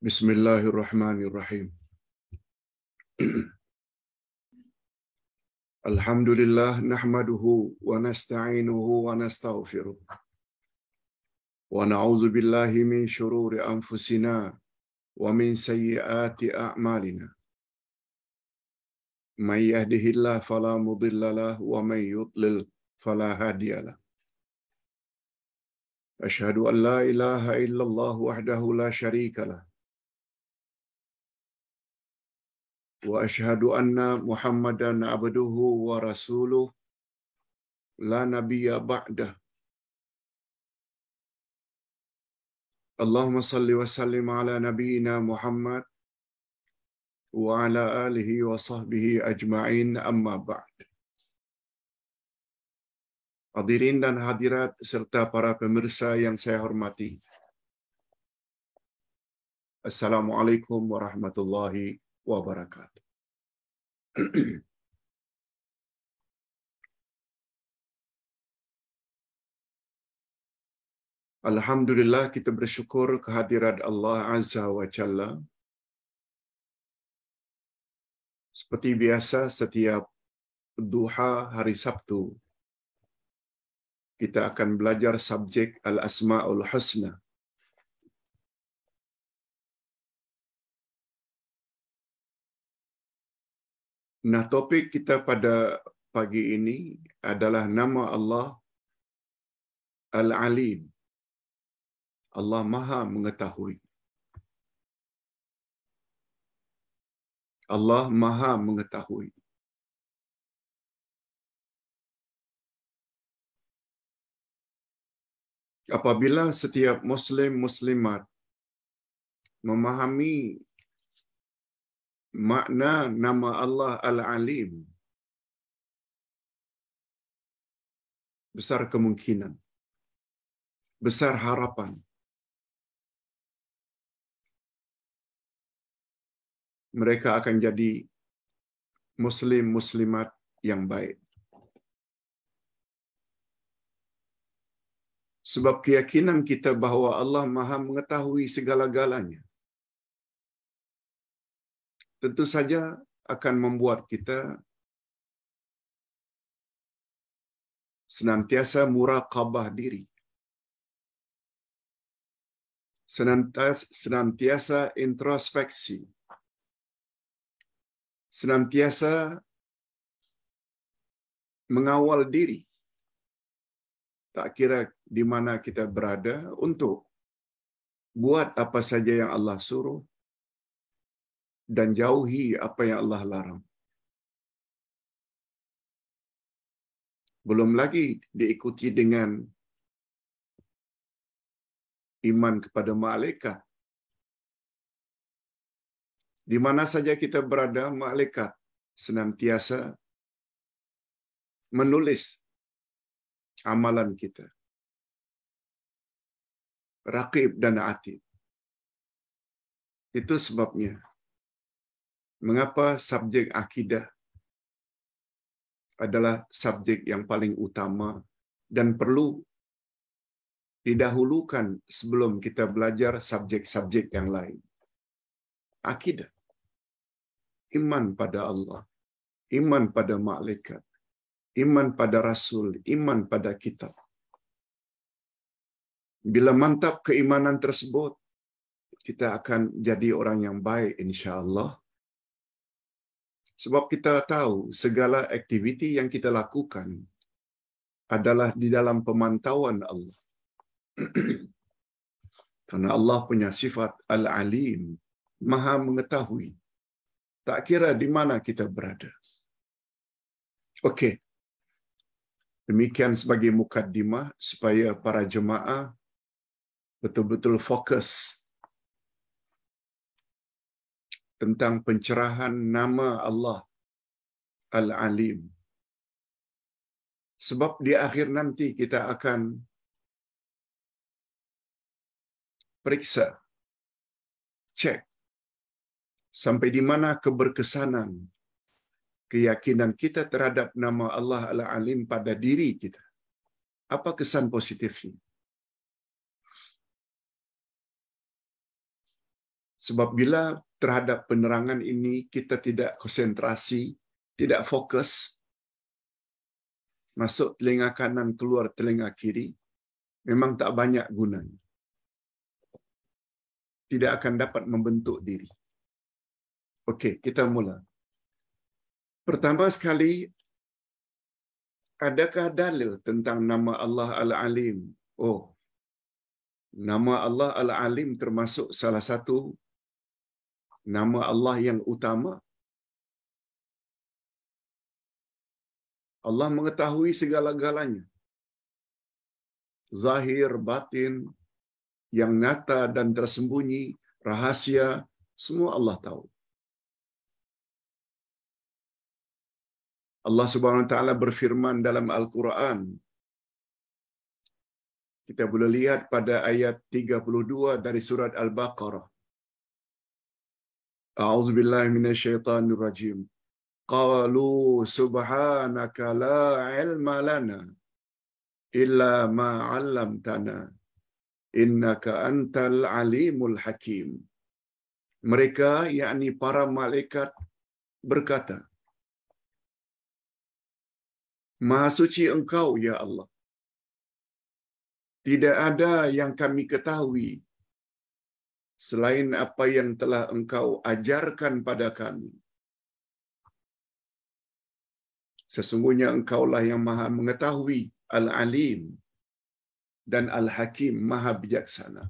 Bismillahirrahmanirrahim. Alhamdulillah nahmaduhu wa nasta'inuhu wa nastaghfiruh. Wa na'udzu min shururi anfusina wa min sayyiati a'malina. May yahdihillah fala mudilla lahu wa may yudlil fala hadiya lahu. Ashhadu an ilaha illallah wahdahu la sharika wa rasuluh la عبده ba'dah. Allahumma نبي wa sallim ala وسلم Muhammad wa ala alihi wa وصحبه ajma'in amma ba'd. Hadirin dan hadirat serta para pemirsa yang saya hormati. Assalamualaikum warahmatullahi wabarakatuh wabarakatuh. Alhamdulillah kita bersyukur kehadiran Allah Azza wa Jalla. Seperti biasa setiap duha hari Sabtu kita akan belajar subjek Al-Asmaul Husna. Nah, topik kita pada pagi ini adalah nama Allah Al-Alim. Allah Maha Mengetahui. Allah Maha Mengetahui. Apabila setiap Muslim Muslimat memahami makna nama Allah Al-Alim. Besar kemungkinan. Besar harapan. Mereka akan jadi muslim-muslimat yang baik. Sebab keyakinan kita bahwa Allah maha mengetahui segala-galanya tentu saja akan membuat kita senantiasa muraqabah diri. Senantiasa, senantiasa introspeksi. Senantiasa mengawal diri. Tak kira di mana kita berada untuk buat apa saja yang Allah suruh, dan jauhi apa yang Allah larang. Belum lagi diikuti dengan iman kepada malaikat. Di mana saja kita berada, malaikat senantiasa menulis amalan kita. Rakib dan atid. Itu sebabnya mengapa subjek akidah adalah subjek yang paling utama dan perlu didahulukan sebelum kita belajar subjek-subjek yang lain. Akidah. Iman pada Allah. Iman pada malaikat. Iman pada Rasul. Iman pada kitab. Bila mantap keimanan tersebut, kita akan jadi orang yang baik insya Allah Sebab kita tahu segala aktiviti yang kita lakukan adalah di dalam pemantauan Allah. Karena Allah punya sifat al-alim, maha mengetahui. Tak kira di mana kita berada. Okey. Demikian sebagai mukaddimah supaya para jemaah betul-betul fokus tentang pencerahan nama Allah Al-Alim. Sebab di akhir nanti kita akan periksa, cek sampai di mana keberkesanan keyakinan kita terhadap nama Allah Al-Alim pada diri kita. Apa kesan positifnya? Sebab bila terhadap penerangan ini kita tidak konsentrasi, tidak fokus, masuk telinga kanan, keluar telinga kiri, memang tak banyak gunanya. Tidak akan dapat membentuk diri. Okey, kita mula. Pertama sekali, adakah dalil tentang nama Allah Al-Alim? Oh, nama Allah Al-Alim termasuk salah satu nama Allah yang utama. Allah mengetahui segala-galanya. Zahir, batin, yang nyata dan tersembunyi, rahasia, semua Allah tahu. Allah Subhanahu wa taala berfirman dalam Al-Qur'an. Kita boleh lihat pada ayat 32 dari surat Al-Baqarah. أعوذ بالله من الشيطان الرجيم قالوا سبحانك لا علم لنا إلا ما علمتنا إنك أنت العليم الحكيم mereka yakni para malaikat berkata Maha suci engkau ya Allah tidak ada yang kami ketahui selain apa yang telah engkau ajarkan pada kami. Sesungguhnya engkaulah yang maha mengetahui, al-alim, dan al-hakim, maha bijaksana.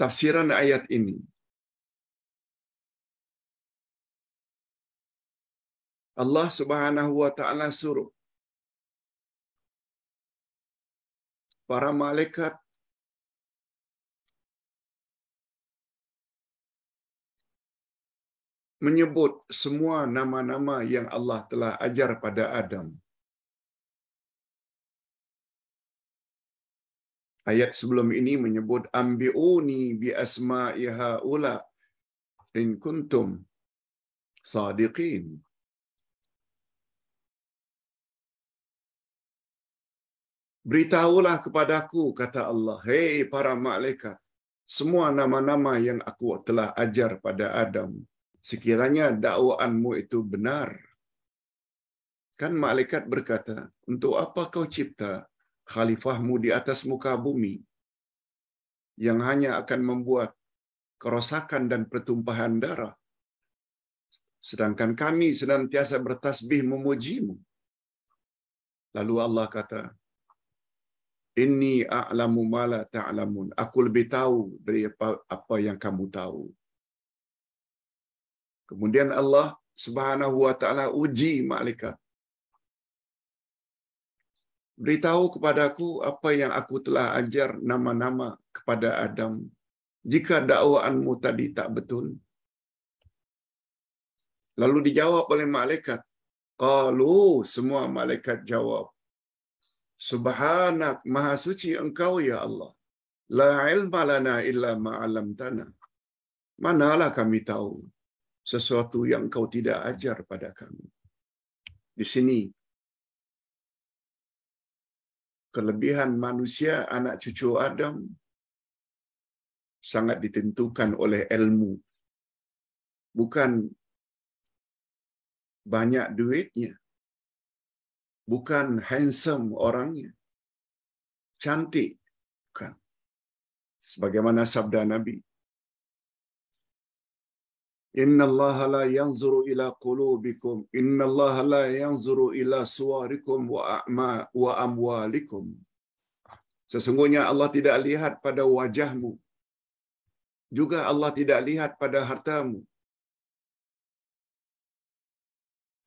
Tafsiran ayat ini Allah Subhanahu wa taala suruh para malaikat menyebut semua nama-nama yang Allah telah ajar pada Adam. Ayat sebelum ini menyebut ambiuni bi asma'iha ula in kuntum sadiqin. Beritahulah kepadaku, kata Allah, hei para malaikat, semua nama-nama yang aku telah ajar pada Adam. Sekiranya dakwaanmu itu benar, kan malaikat berkata, untuk apa kau cipta khalifahmu di atas muka bumi yang hanya akan membuat kerusakan dan pertumpahan darah? Sedangkan kami senantiasa bertasbih memujimu. Lalu Allah kata, ini a'lamu ma la ta'lamun. Aku lebih tahu dari apa, apa yang kamu tahu. Kemudian Allah Subhanahu wa taala uji malaikat. Beritahu kepadaku apa yang aku telah ajar nama-nama kepada Adam. Jika dakwaanmu tadi tak betul. Lalu dijawab oleh malaikat. Kalau semua malaikat jawab. Subhanak maha suci engkau ya Allah. La ilma lana illa ma'alamtana. Manalah kami tahu sesuatu yang kau tidak ajar pada kami. Di sini, kelebihan manusia anak cucu Adam sangat ditentukan oleh ilmu. Bukan banyak duitnya, bukan handsome orangnya, cantik, bukan. Sebagaimana sabda Nabi, Inna Allah la yanzuru ila qulubikum. Inna Allah la yanzuru ila suwarikum wa, a'ma, wa amwalikum. Sesungguhnya Allah tidak lihat pada wajahmu. Juga Allah tidak lihat pada hartamu.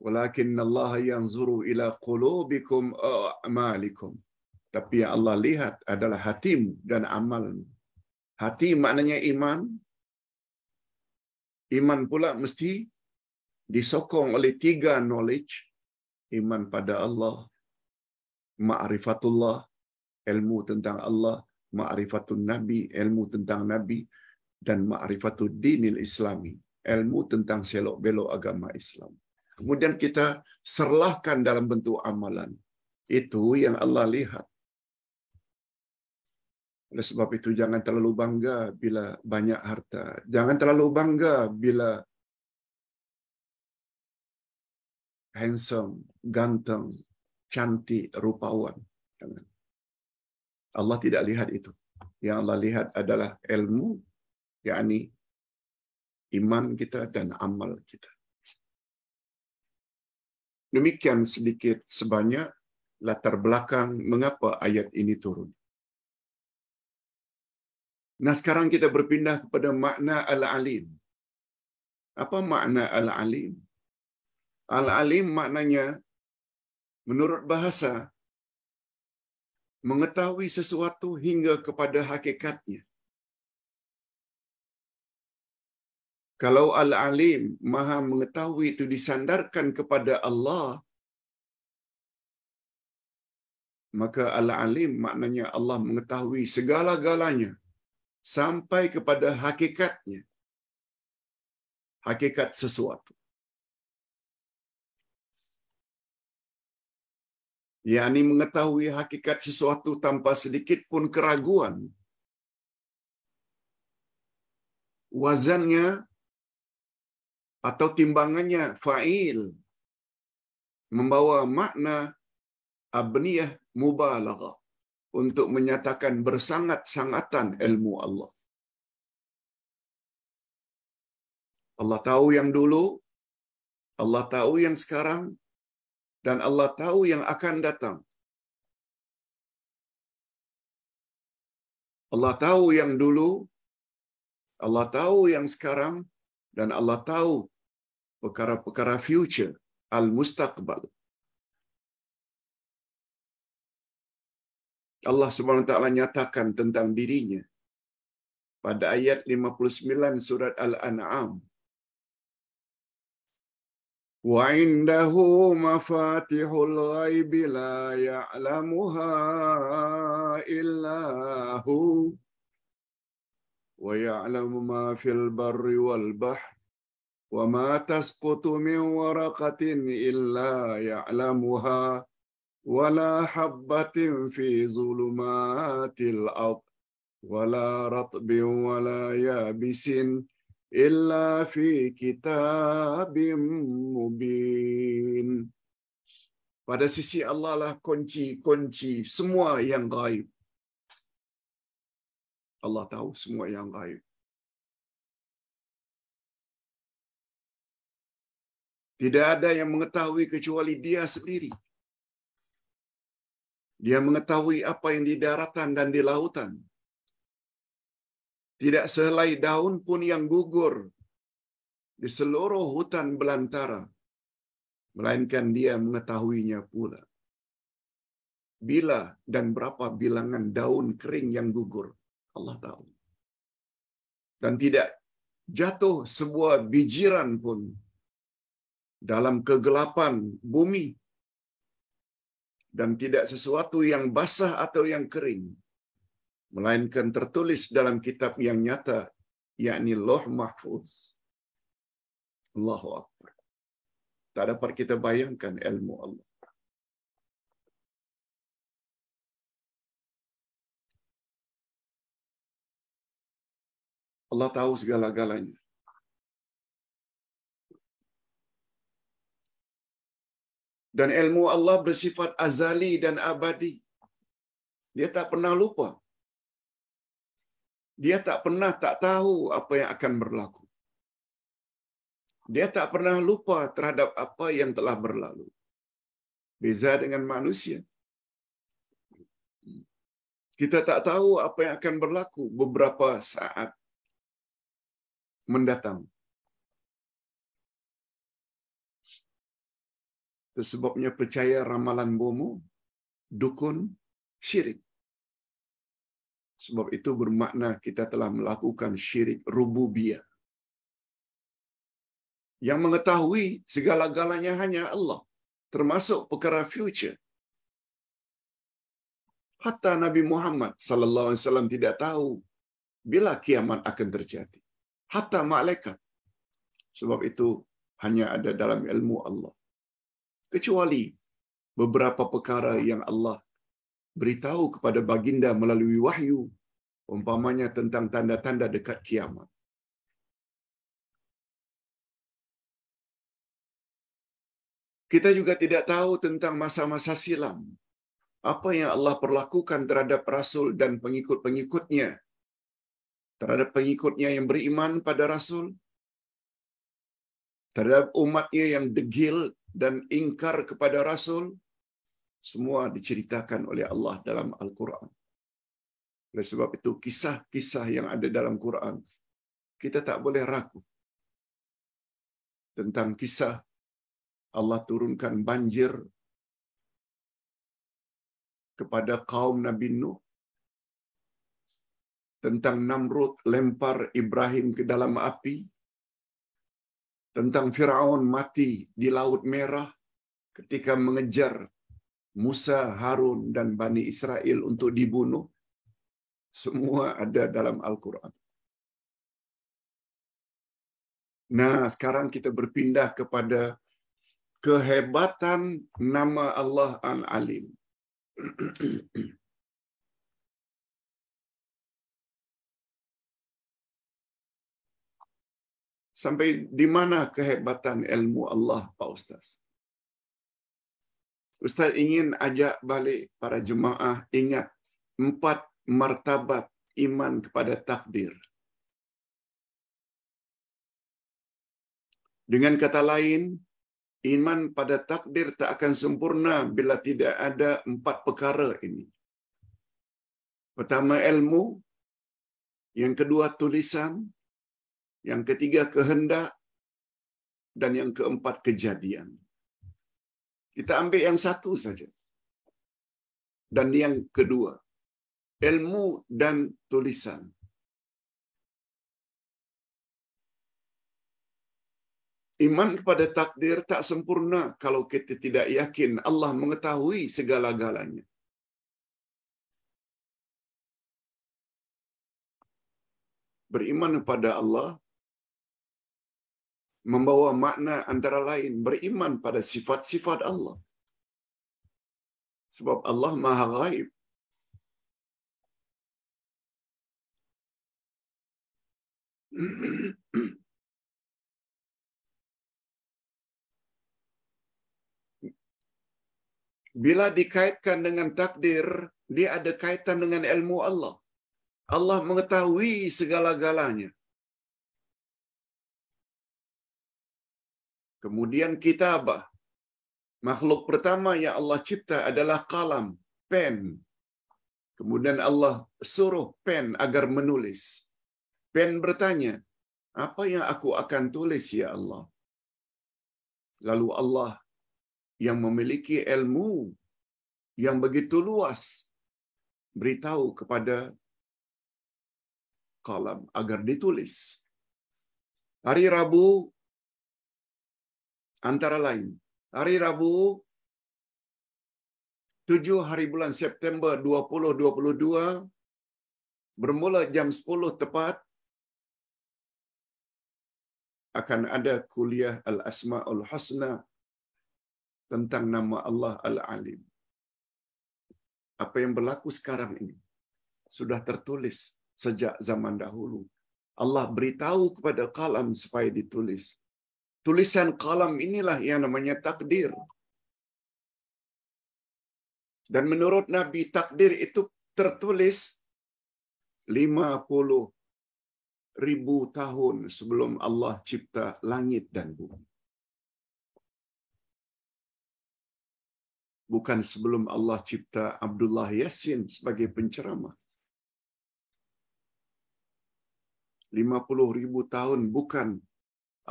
Walakin Allah yanzuru ila qulubikum a'malikum. Tapi yang Allah lihat adalah hatimu dan amalmu. Hati maknanya iman, Iman pula mesti disokong oleh tiga knowledge. Iman pada Allah, ma'rifatullah, ilmu tentang Allah, ma'rifatun nabi, ilmu tentang nabi dan ma'rifatul dinil islami, ilmu tentang selok-belok agama Islam. Kemudian kita serlahkan dalam bentuk amalan. Itu yang Allah lihat. Oleh sebab itu jangan terlalu bangga bila banyak harta. Jangan terlalu bangga bila handsome, ganteng, cantik, rupawan. Jangan. Allah tidak lihat itu. Yang Allah lihat adalah ilmu, yakni iman kita dan amal kita. Demikian sedikit sebanyak latar belakang mengapa ayat ini turun. Nah sekarang kita berpindah kepada makna al-alim. Apa makna al-alim? Al-alim maknanya menurut bahasa mengetahui sesuatu hingga kepada hakikatnya. Kalau al-alim maha mengetahui itu disandarkan kepada Allah maka al-alim maknanya Allah mengetahui segala-galanya sampai kepada hakikatnya. Hakikat sesuatu. yakni mengetahui hakikat sesuatu tanpa sedikit pun keraguan. Wazannya atau timbangannya fa'il membawa makna abniyah mubalaghah untuk menyatakan bersangat-sangatan ilmu Allah. Allah tahu yang dulu, Allah tahu yang sekarang, dan Allah tahu yang akan datang. Allah tahu yang dulu, Allah tahu yang sekarang, dan Allah tahu perkara-perkara future, al-mustaqbal. Allah SWT nyatakan tentang dirinya pada ayat 59 surat Al-An'am. Wa indahu mafatihul ghaibi la ya'lamuha illa hu wa ya'lamu ma fil barri wal bahri wa ma tasqutu min waraqatin illa ya'lamuha ولا حبة في ظلمات الأرض ولا رطب ولا يابس إلا في كتاب مبين Pada sisi Allah lah kunci-kunci semua yang gaib. Allah tahu semua yang gaib. Tidak ada yang mengetahui kecuali dia sendiri. Dia mengetahui apa yang di daratan dan di lautan. Tidak selai daun pun yang gugur di seluruh hutan belantara, melainkan dia mengetahuinya pula. Bila dan berapa bilangan daun kering yang gugur, Allah tahu. Dan tidak jatuh sebuah bijiran pun dalam kegelapan bumi dan tidak sesuatu yang basah atau yang kering, melainkan tertulis dalam kitab yang nyata, yakni Loh Mahfuz. Allahu Akbar. Tak dapat kita bayangkan ilmu Allah. Allah tahu segala-galanya. Dan ilmu Allah bersifat azali dan abadi. Dia tak pernah lupa. Dia tak pernah tak tahu apa yang akan berlaku. Dia tak pernah lupa terhadap apa yang telah berlalu. Beza dengan manusia. Kita tak tahu apa yang akan berlaku beberapa saat mendatang. sebabnya percaya ramalan bomu dukun, syirik. Sebab itu bermakna kita telah melakukan syirik rububiyah. Yang mengetahui segala-galanya hanya Allah, termasuk perkara future. Hatta Nabi Muhammad sallallahu alaihi wasallam tidak tahu bila kiamat akan terjadi. Hatta malaikat. Sebab itu hanya ada dalam ilmu Allah kecuali beberapa perkara yang Allah beritahu kepada baginda melalui wahyu umpamanya tentang tanda-tanda dekat kiamat Kita juga tidak tahu tentang masa-masa silam. Apa yang Allah perlakukan terhadap Rasul dan pengikut-pengikutnya. Terhadap pengikutnya yang beriman pada Rasul terhadap umatnya yang degil dan ingkar kepada Rasul, semua diceritakan oleh Allah dalam Al-Quran. Oleh sebab itu, kisah-kisah yang ada dalam Quran, kita tak boleh ragu tentang kisah Allah turunkan banjir kepada kaum Nabi Nuh tentang Namrud lempar Ibrahim ke dalam api tentang Firaun mati di Laut Merah ketika mengejar Musa, Harun dan Bani Israel untuk dibunuh semua ada dalam Al-Quran. Nah, sekarang kita berpindah kepada kehebatan nama Allah Al-Alim. Sampai di mana kehebatan ilmu Allah, Pak Ustaz? Ustaz ingin ajak balik para jemaah ingat empat martabat iman kepada takdir. Dengan kata lain, iman pada takdir tak akan sempurna bila tidak ada empat perkara ini. Pertama ilmu, yang kedua tulisan, yang ketiga kehendak dan yang keempat kejadian. Kita ambil yang satu saja. Dan yang kedua, ilmu dan tulisan. Iman kepada takdir tak sempurna kalau kita tidak yakin Allah mengetahui segala-galanya. Beriman kepada Allah membawa makna antara lain beriman pada sifat-sifat Allah. Sebab Allah Maha Gaib. Bila dikaitkan dengan takdir, dia ada kaitan dengan ilmu Allah. Allah mengetahui segala-galanya. Kemudian kitabah. Makhluk pertama yang Allah cipta adalah kalam, pen. Kemudian Allah suruh pen agar menulis. Pen bertanya, apa yang aku akan tulis ya Allah? Lalu Allah yang memiliki ilmu yang begitu luas beritahu kepada kalam agar ditulis. Hari Rabu Antara lain, hari Rabu 7 hari bulan September 2022 bermula jam 10 tepat akan ada kuliah Al-Asmaul Husna tentang nama Allah Al-Alim. Apa yang berlaku sekarang ini sudah tertulis sejak zaman dahulu. Allah beritahu kepada kalam supaya ditulis tulisan kalam inilah yang namanya takdir. Dan menurut Nabi takdir itu tertulis 50 ribu tahun sebelum Allah cipta langit dan bumi. Bukan sebelum Allah cipta Abdullah Yasin sebagai penceramah. 50 ribu tahun bukan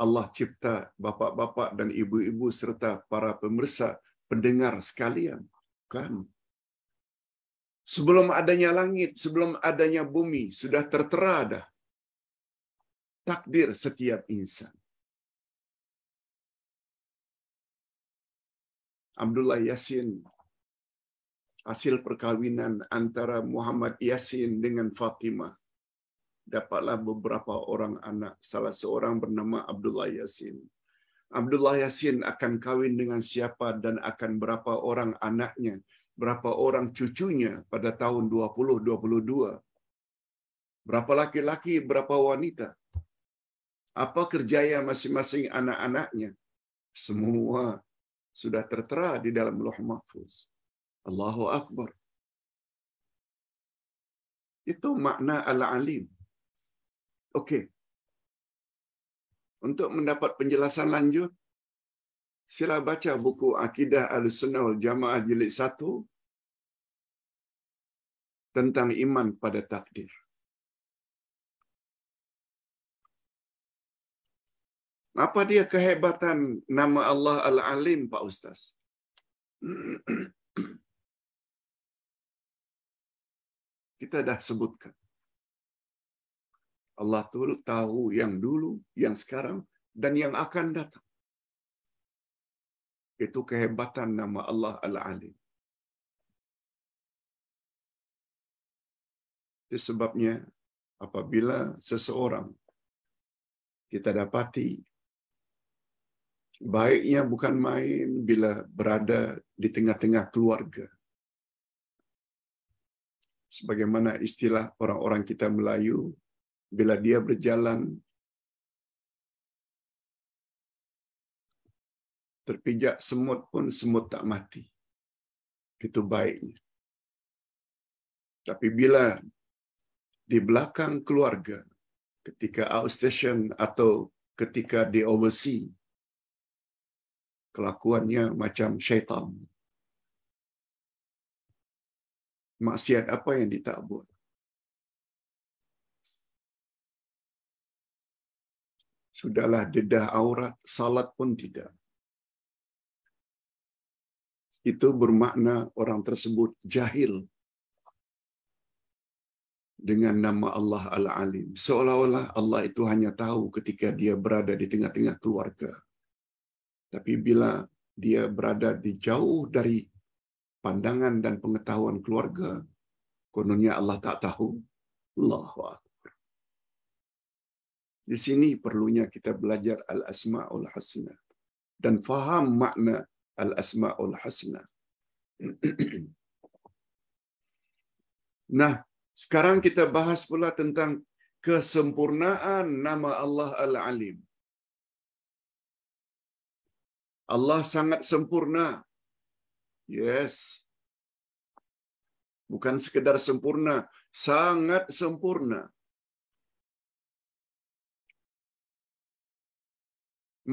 Allah cipta bapak-bapak dan ibu-ibu serta para pemirsa pendengar sekalian. Bukan. Sebelum adanya langit, sebelum adanya bumi, sudah tertera dah takdir setiap insan. Abdullah Yasin hasil perkawinan antara Muhammad Yasin dengan Fatimah dapatlah beberapa orang anak. Salah seorang bernama Abdullah Yasin. Abdullah Yasin akan kawin dengan siapa dan akan berapa orang anaknya, berapa orang cucunya pada tahun 2022. Berapa laki-laki, berapa wanita. Apa kerjaya masing-masing anak-anaknya. Semua sudah tertera di dalam loh mahfuz. Allahu Akbar. Itu makna al-alim. Oke. Okay. Untuk mendapat penjelasan lanjut, sila baca buku Akidah Al-Sunnah Jamaah jilid 1 tentang iman pada takdir. Apa dia kehebatan nama Allah Al-Alim, Pak Ustaz? Kita dah sebutkan. Allah tahu yang dulu, yang sekarang, dan yang akan datang. Itu kehebatan nama Allah Al-Alim. Itu sebabnya apabila seseorang kita dapati baiknya bukan main bila berada di tengah-tengah keluarga. Sebagaimana istilah orang-orang kita Melayu, bila dia berjalan terpijak semut pun semut tak mati. Itu baiknya. Tapi bila di belakang keluarga, ketika outstation atau ketika di oversea kelakuannya macam syaitan. Maksiat apa yang ditakbut Sudahlah dedah aurat, salat pun tidak. Itu bermakna orang tersebut jahil dengan nama Allah Al-Alim. Seolah-olah Allah itu hanya tahu ketika dia berada di tengah-tengah keluarga. Tapi bila dia berada di jauh dari pandangan dan pengetahuan keluarga, kononnya Allah tak tahu. Allahu di sini perlunya kita belajar al-asma'ul husna dan faham makna al-asma'ul husna. nah, sekarang kita bahas pula tentang kesempurnaan nama Allah Al-Alim. Allah sangat sempurna. Yes. Bukan sekedar sempurna, sangat sempurna.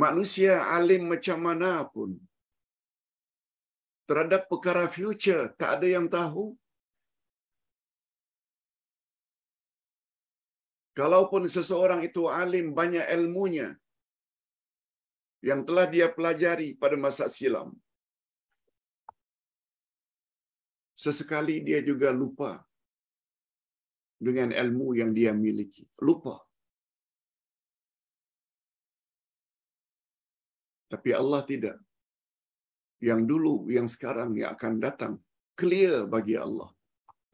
manusia alim macam mana pun terhadap perkara future tak ada yang tahu. Kalaupun seseorang itu alim banyak ilmunya yang telah dia pelajari pada masa silam. Sesekali dia juga lupa dengan ilmu yang dia miliki. Lupa. Tapi Allah tidak. Yang dulu, yang sekarang, yang akan datang, clear bagi Allah.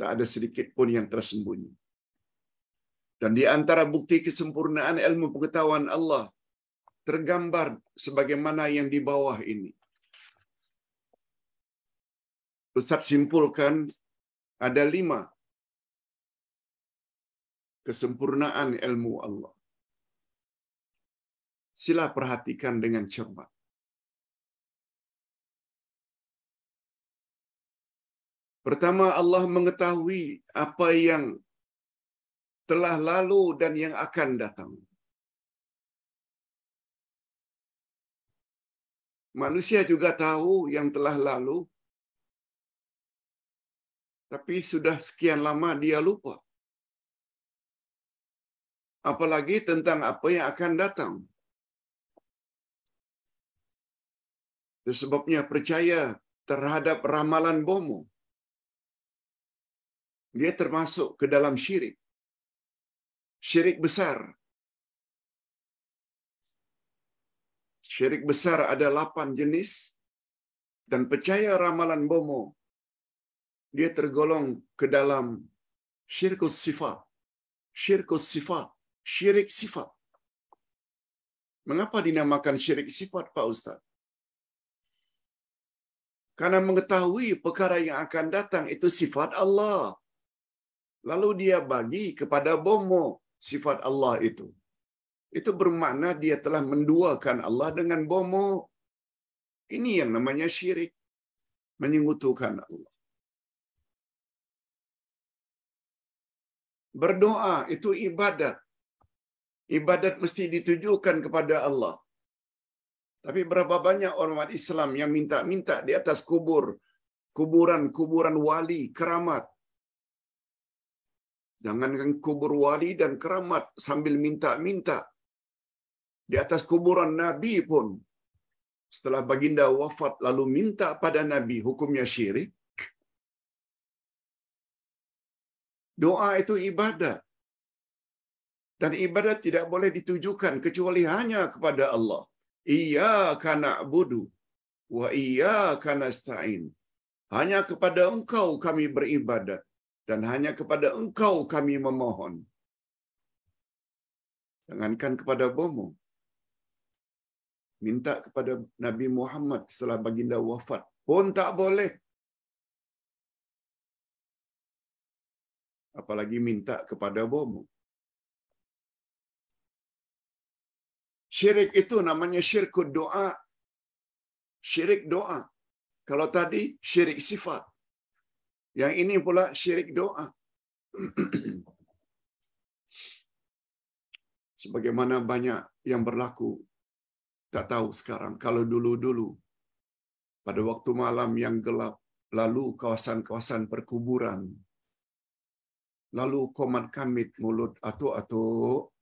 Tak ada sedikit pun yang tersembunyi. Dan di antara bukti kesempurnaan ilmu pengetahuan Allah tergambar sebagaimana yang di bawah ini. Ustaz simpulkan ada lima kesempurnaan ilmu Allah. Sila perhatikan dengan cermat. Pertama, Allah mengetahui apa yang telah lalu dan yang akan datang. Manusia juga tahu yang telah lalu, tapi sudah sekian lama dia lupa. Apalagi tentang apa yang akan datang. Sebabnya percaya terhadap ramalan bomu. Dia termasuk ke dalam syirik. Syirik besar. Syirik besar ada lapan jenis dan percaya ramalan bomo dia tergolong ke dalam syirkus sifat. Syirkus sifat, syirik sifat. Mengapa dinamakan syirik sifat Pak Ustadz? Karena mengetahui perkara yang akan datang itu sifat Allah. Lalu dia bagi kepada bomo sifat Allah itu. Itu bermakna dia telah menduakan Allah dengan bomo. Ini yang namanya syirik. Menyengutukan Allah. Berdoa itu ibadat. Ibadat mesti ditujukan kepada Allah. Tapi berapa banyak orang umat Islam yang minta-minta di atas kubur, kuburan-kuburan wali, keramat. Jangankan kubur wali dan keramat sambil minta-minta. Di atas kuburan Nabi pun. Setelah baginda wafat lalu minta pada Nabi, hukumnya syirik. Doa itu ibadah. Dan ibadah tidak boleh ditujukan kecuali hanya kepada Allah. Iyyaka na'budu wa iyyaka nasta'in. Hanya kepada Engkau kami beribadat dan hanya kepada Engkau kami memohon. Jangankan kepada bomo. Minta kepada Nabi Muhammad setelah baginda wafat pun tak boleh. Apalagi minta kepada bomo. Syirik itu namanya syirik doa. Syirik doa. Kalau tadi syirik sifat. Yang ini pula syirik doa. Sebagaimana banyak yang berlaku tak tahu sekarang. Kalau dulu-dulu pada waktu malam yang gelap, lalu kawasan-kawasan perkuburan, lalu komat kamit mulut atuk-atuk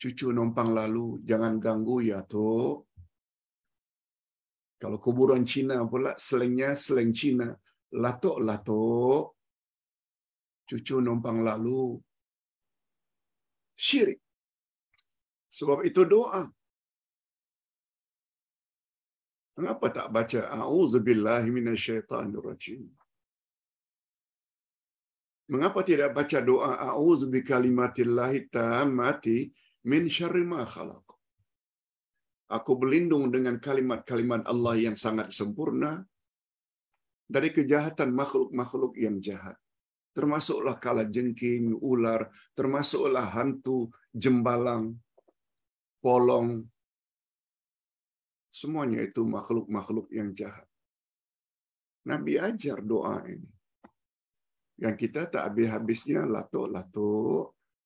Cucu numpang lalu, jangan ganggu ya tuh. Kalau kuburan Cina pula selengnya seleng Cina, latok latok. Cucu numpang lalu. Syirik. Sebab itu doa. Kenapa tak baca a'udzubillahi minasyaitonirrajim? Mengapa tidak baca doa a'udzu bikalimatillahi min syarri Aku berlindung dengan kalimat-kalimat Allah yang sangat sempurna dari kejahatan makhluk-makhluk yang jahat. Termasuklah kala jengking, ular, termasuklah hantu, jembalang, polong. Semuanya itu makhluk-makhluk yang jahat. Nabi ajar doa ini. Yang kita tak habis-habisnya lato-lato,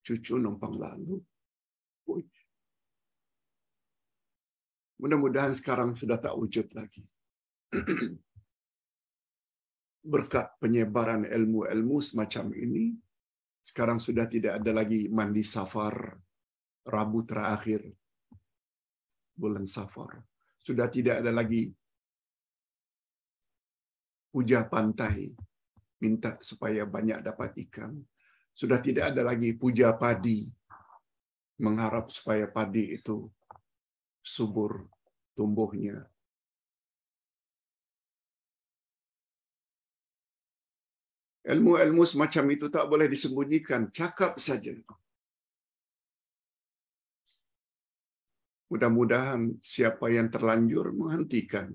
cucu numpang lalu. Mudah-mudahan sekarang sudah tak wujud lagi. Berkat penyebaran ilmu-ilmu semacam ini, sekarang sudah tidak ada lagi mandi safar, Rabu terakhir, bulan safar. Sudah tidak ada lagi puja pantai, minta supaya banyak dapat ikan. Sudah tidak ada lagi puja padi, mengharap supaya padi itu subur tumbuhnya. Ilmu-ilmu semacam itu tak boleh disembunyikan, cakap saja. Mudah-mudahan siapa yang terlanjur menghentikan.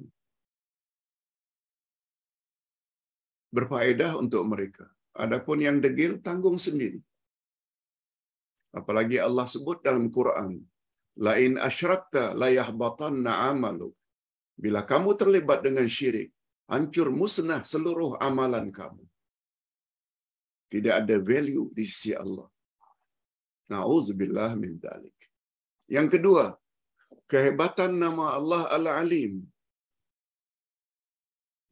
Berfaedah untuk mereka. Adapun yang degil tanggung sendiri. Apalagi Allah sebut dalam Quran, lain asyrakta layahbatanna amalu. Bila kamu terlibat dengan syirik, hancur musnah seluruh amalan kamu. Tidak ada value di sisi Allah. Nauzubillah min dalik. Yang kedua, kehebatan nama Allah Al-Alim.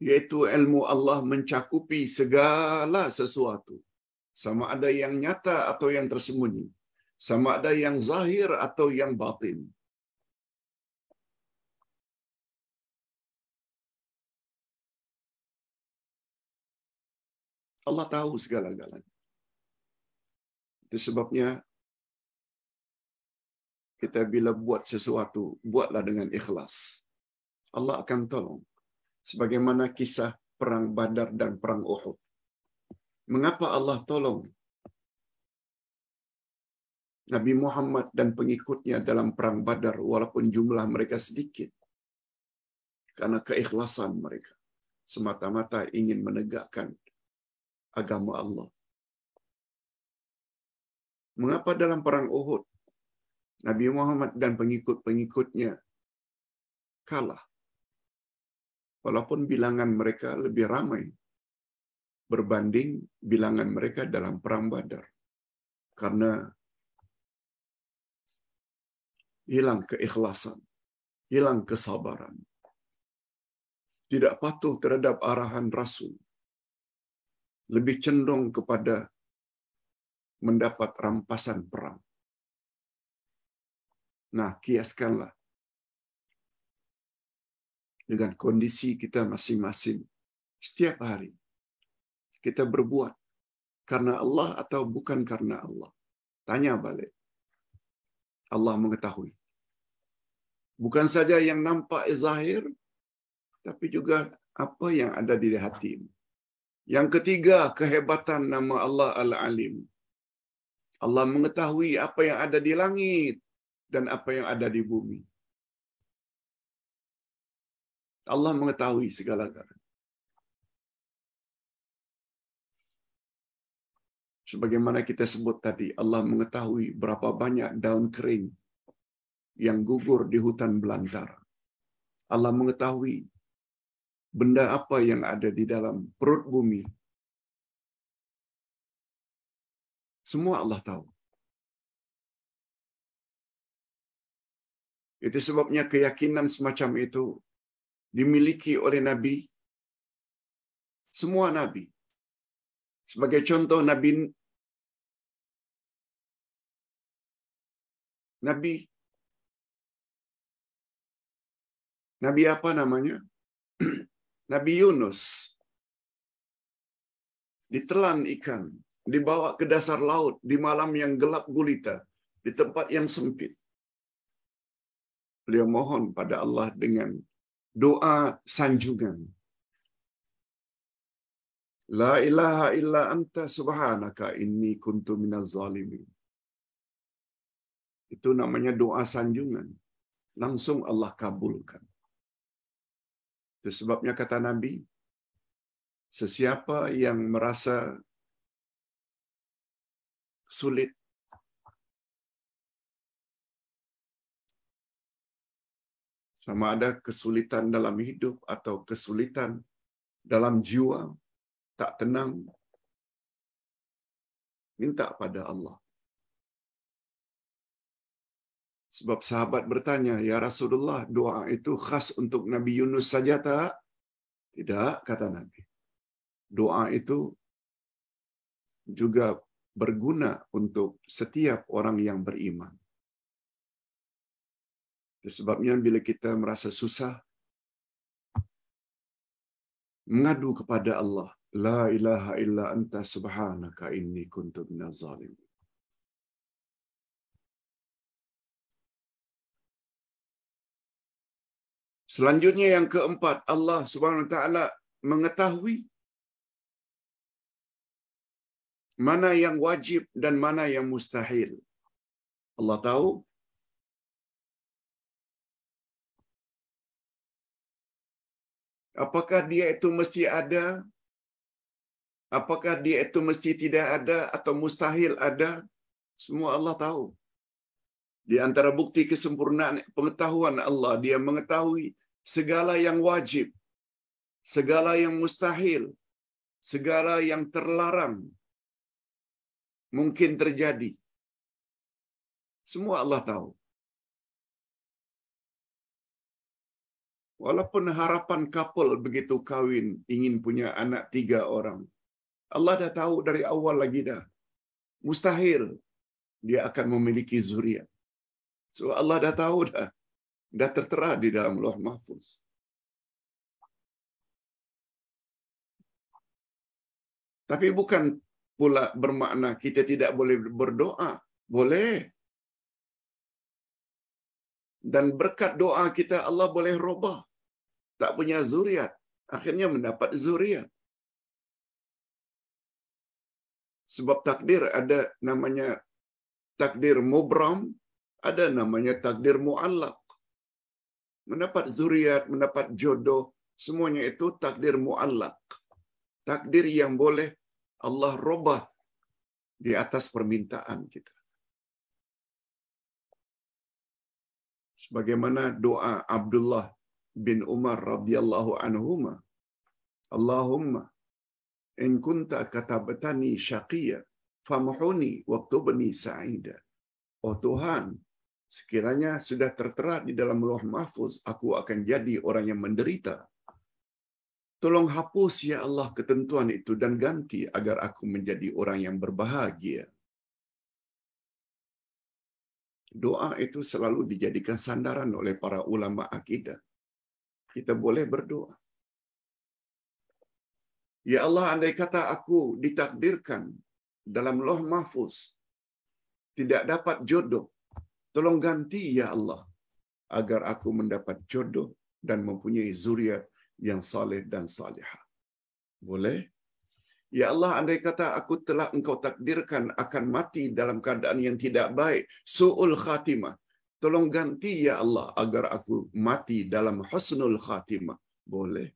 Yaitu ilmu Allah mencakupi segala sesuatu. Sama ada yang nyata atau yang tersembunyi sama ada yang zahir atau yang batin. Allah tahu segala-galanya. Itu sebabnya kita bila buat sesuatu, buatlah dengan ikhlas. Allah akan tolong. Sebagaimana kisah perang Badar dan perang Uhud. Mengapa Allah tolong Nabi Muhammad dan pengikutnya dalam perang Badar walaupun jumlah mereka sedikit karena keikhlasan mereka semata-mata ingin menegakkan agama Allah. Mengapa dalam perang Uhud Nabi Muhammad dan pengikut-pengikutnya kalah? Walaupun bilangan mereka lebih ramai berbanding bilangan mereka dalam perang Badar. Karena hilang keikhlasan, hilang kesabaran. Tidak patuh terhadap arahan Rasul. Lebih cenderung kepada mendapat rampasan perang. Nah, kiaskanlah dengan kondisi kita masing-masing setiap hari. Kita berbuat karena Allah atau bukan karena Allah. Tanya balik. Allah mengetahui. Bukan saja yang nampak zahir, tapi juga apa yang ada di hati. Yang ketiga, kehebatan nama Allah Al-Alim. Allah mengetahui apa yang ada di langit dan apa yang ada di bumi. Allah mengetahui segala-galanya. Sebagaimana kita sebut tadi, Allah mengetahui berapa banyak daun kering yang gugur di hutan belantara. Allah mengetahui benda apa yang ada di dalam perut bumi. Semua Allah tahu. Itu sebabnya keyakinan semacam itu dimiliki oleh Nabi. Semua Nabi. Sebagai contoh Nabi Nabi Nabi apa namanya? Nabi Yunus ditelan ikan, dibawa ke dasar laut di malam yang gelap gulita, di tempat yang sempit. Beliau mohon pada Allah dengan doa sanjungan. La ilaha illa anta subhanaka inni kuntu minaz zalimin. Itu namanya doa sanjungan. Langsung Allah kabulkan. Itu sebabnya kata Nabi, sesiapa yang merasa sulit sama ada kesulitan dalam hidup atau kesulitan dalam jiwa, tak tenang, minta pada Allah. Sebab sahabat bertanya, Ya Rasulullah, doa itu khas untuk Nabi Yunus saja tak? Tidak, kata Nabi. Doa itu juga berguna untuk setiap orang yang beriman. Sebabnya bila kita merasa susah, mengadu kepada Allah. La ilaha illa anta subhanaka inni kuntu minazzalim. Selanjutnya yang keempat, Allah subhanahu wa ta'ala mengetahui mana yang wajib dan mana yang mustahil. Allah tahu. Apakah dia itu mesti ada Apakah dia itu mesti tidak ada atau mustahil ada? Semua Allah tahu. Di antara bukti kesempurnaan pengetahuan Allah, dia mengetahui segala yang wajib, segala yang mustahil, segala yang terlarang mungkin terjadi. Semua Allah tahu. Walaupun harapan couple begitu kawin ingin punya anak tiga orang, Allah dah tahu dari awal lagi dah. Mustahil dia akan memiliki zuriat. Sebab so Allah dah tahu dah. Dah tertera di dalam Allah Mahfuz. Tapi bukan pula bermakna kita tidak boleh berdoa. Boleh. Dan berkat doa kita Allah boleh robah. Tak punya zuriat. Akhirnya mendapat zuriat. Sebab takdir ada namanya takdir mubram, ada namanya takdir muallak. Mendapat zuriat, mendapat jodoh, semuanya itu takdir muallak. Takdir yang boleh Allah robah di atas permintaan kita. Sebagaimana doa Abdullah bin Umar radhiyallahu anhuma. Allahumma in kunta katabatani syaqiyah waktu beni sa'ida. Oh Tuhan, sekiranya sudah tertera di dalam Loh Mahfuz, aku akan jadi orang yang menderita. Tolong hapus ya Allah ketentuan itu dan ganti agar aku menjadi orang yang berbahagia. Doa itu selalu dijadikan sandaran oleh para ulama akidah. Kita boleh berdoa. Ya Allah, andai kata aku ditakdirkan dalam loh mahfuz, tidak dapat jodoh, tolong ganti ya Allah, agar aku mendapat jodoh dan mempunyai zuriat yang saleh dan salihah. Boleh? Ya Allah, andai kata aku telah engkau takdirkan akan mati dalam keadaan yang tidak baik, su'ul khatimah. Tolong ganti ya Allah agar aku mati dalam husnul khatimah. Boleh.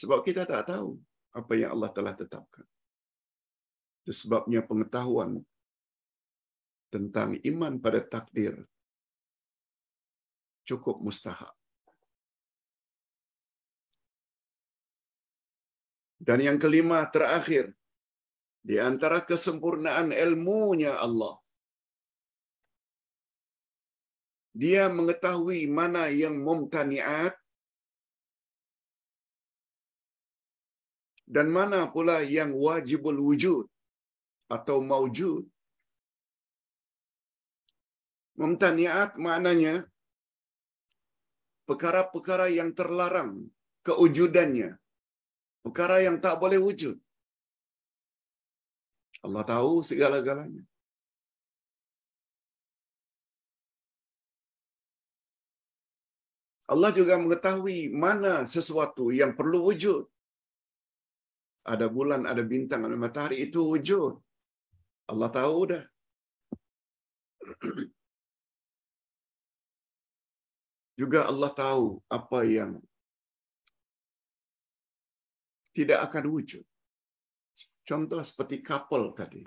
Sebab kita tak tahu apa yang Allah telah tetapkan. Itu sebabnya pengetahuan tentang iman pada takdir cukup mustahak. Dan yang kelima terakhir, di antara kesempurnaan ilmunya Allah, dia mengetahui mana yang mumtaniat Dan mana pula yang wajibul wujud atau maujud? Memtaniat maknanya perkara-perkara yang terlarang keujudannya, Perkara yang tak boleh wujud. Allah tahu segala-galanya. Allah juga mengetahui mana sesuatu yang perlu wujud ada bulan, ada bintang, ada matahari, itu wujud. Allah tahu udah. Juga Allah tahu apa yang tidak akan wujud. Contoh seperti couple tadi.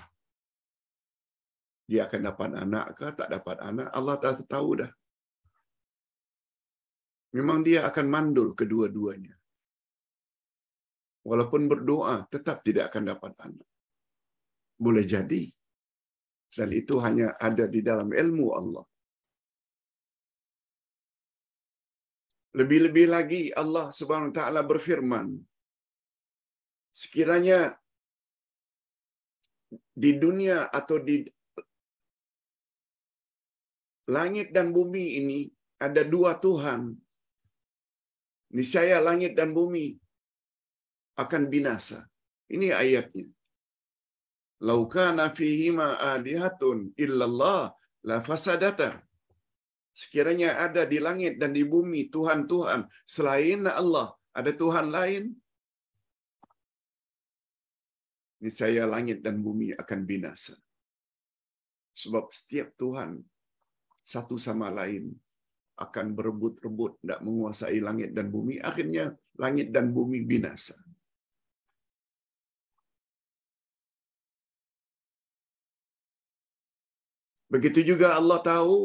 Dia akan dapat anak ke, tak dapat anak, Allah tahu dah. Memang dia akan mandul kedua-duanya. Walaupun berdoa, tetap tidak akan dapat anak. Boleh jadi. Dan itu hanya ada di dalam ilmu Allah. Lebih-lebih lagi Allah Subhanahu wa taala berfirman, sekiranya di dunia atau di langit dan bumi ini ada dua Tuhan. Niscaya langit dan bumi akan binasa. Ini ayatnya. Laukana kana fihima alihatun illallah la fasadata. Sekiranya ada di langit dan di bumi Tuhan-Tuhan selain Allah, ada Tuhan lain, Ini saya langit dan bumi akan binasa. Sebab setiap Tuhan satu sama lain akan berebut-rebut, tidak menguasai langit dan bumi. Akhirnya langit dan bumi binasa. Begitu juga Allah tahu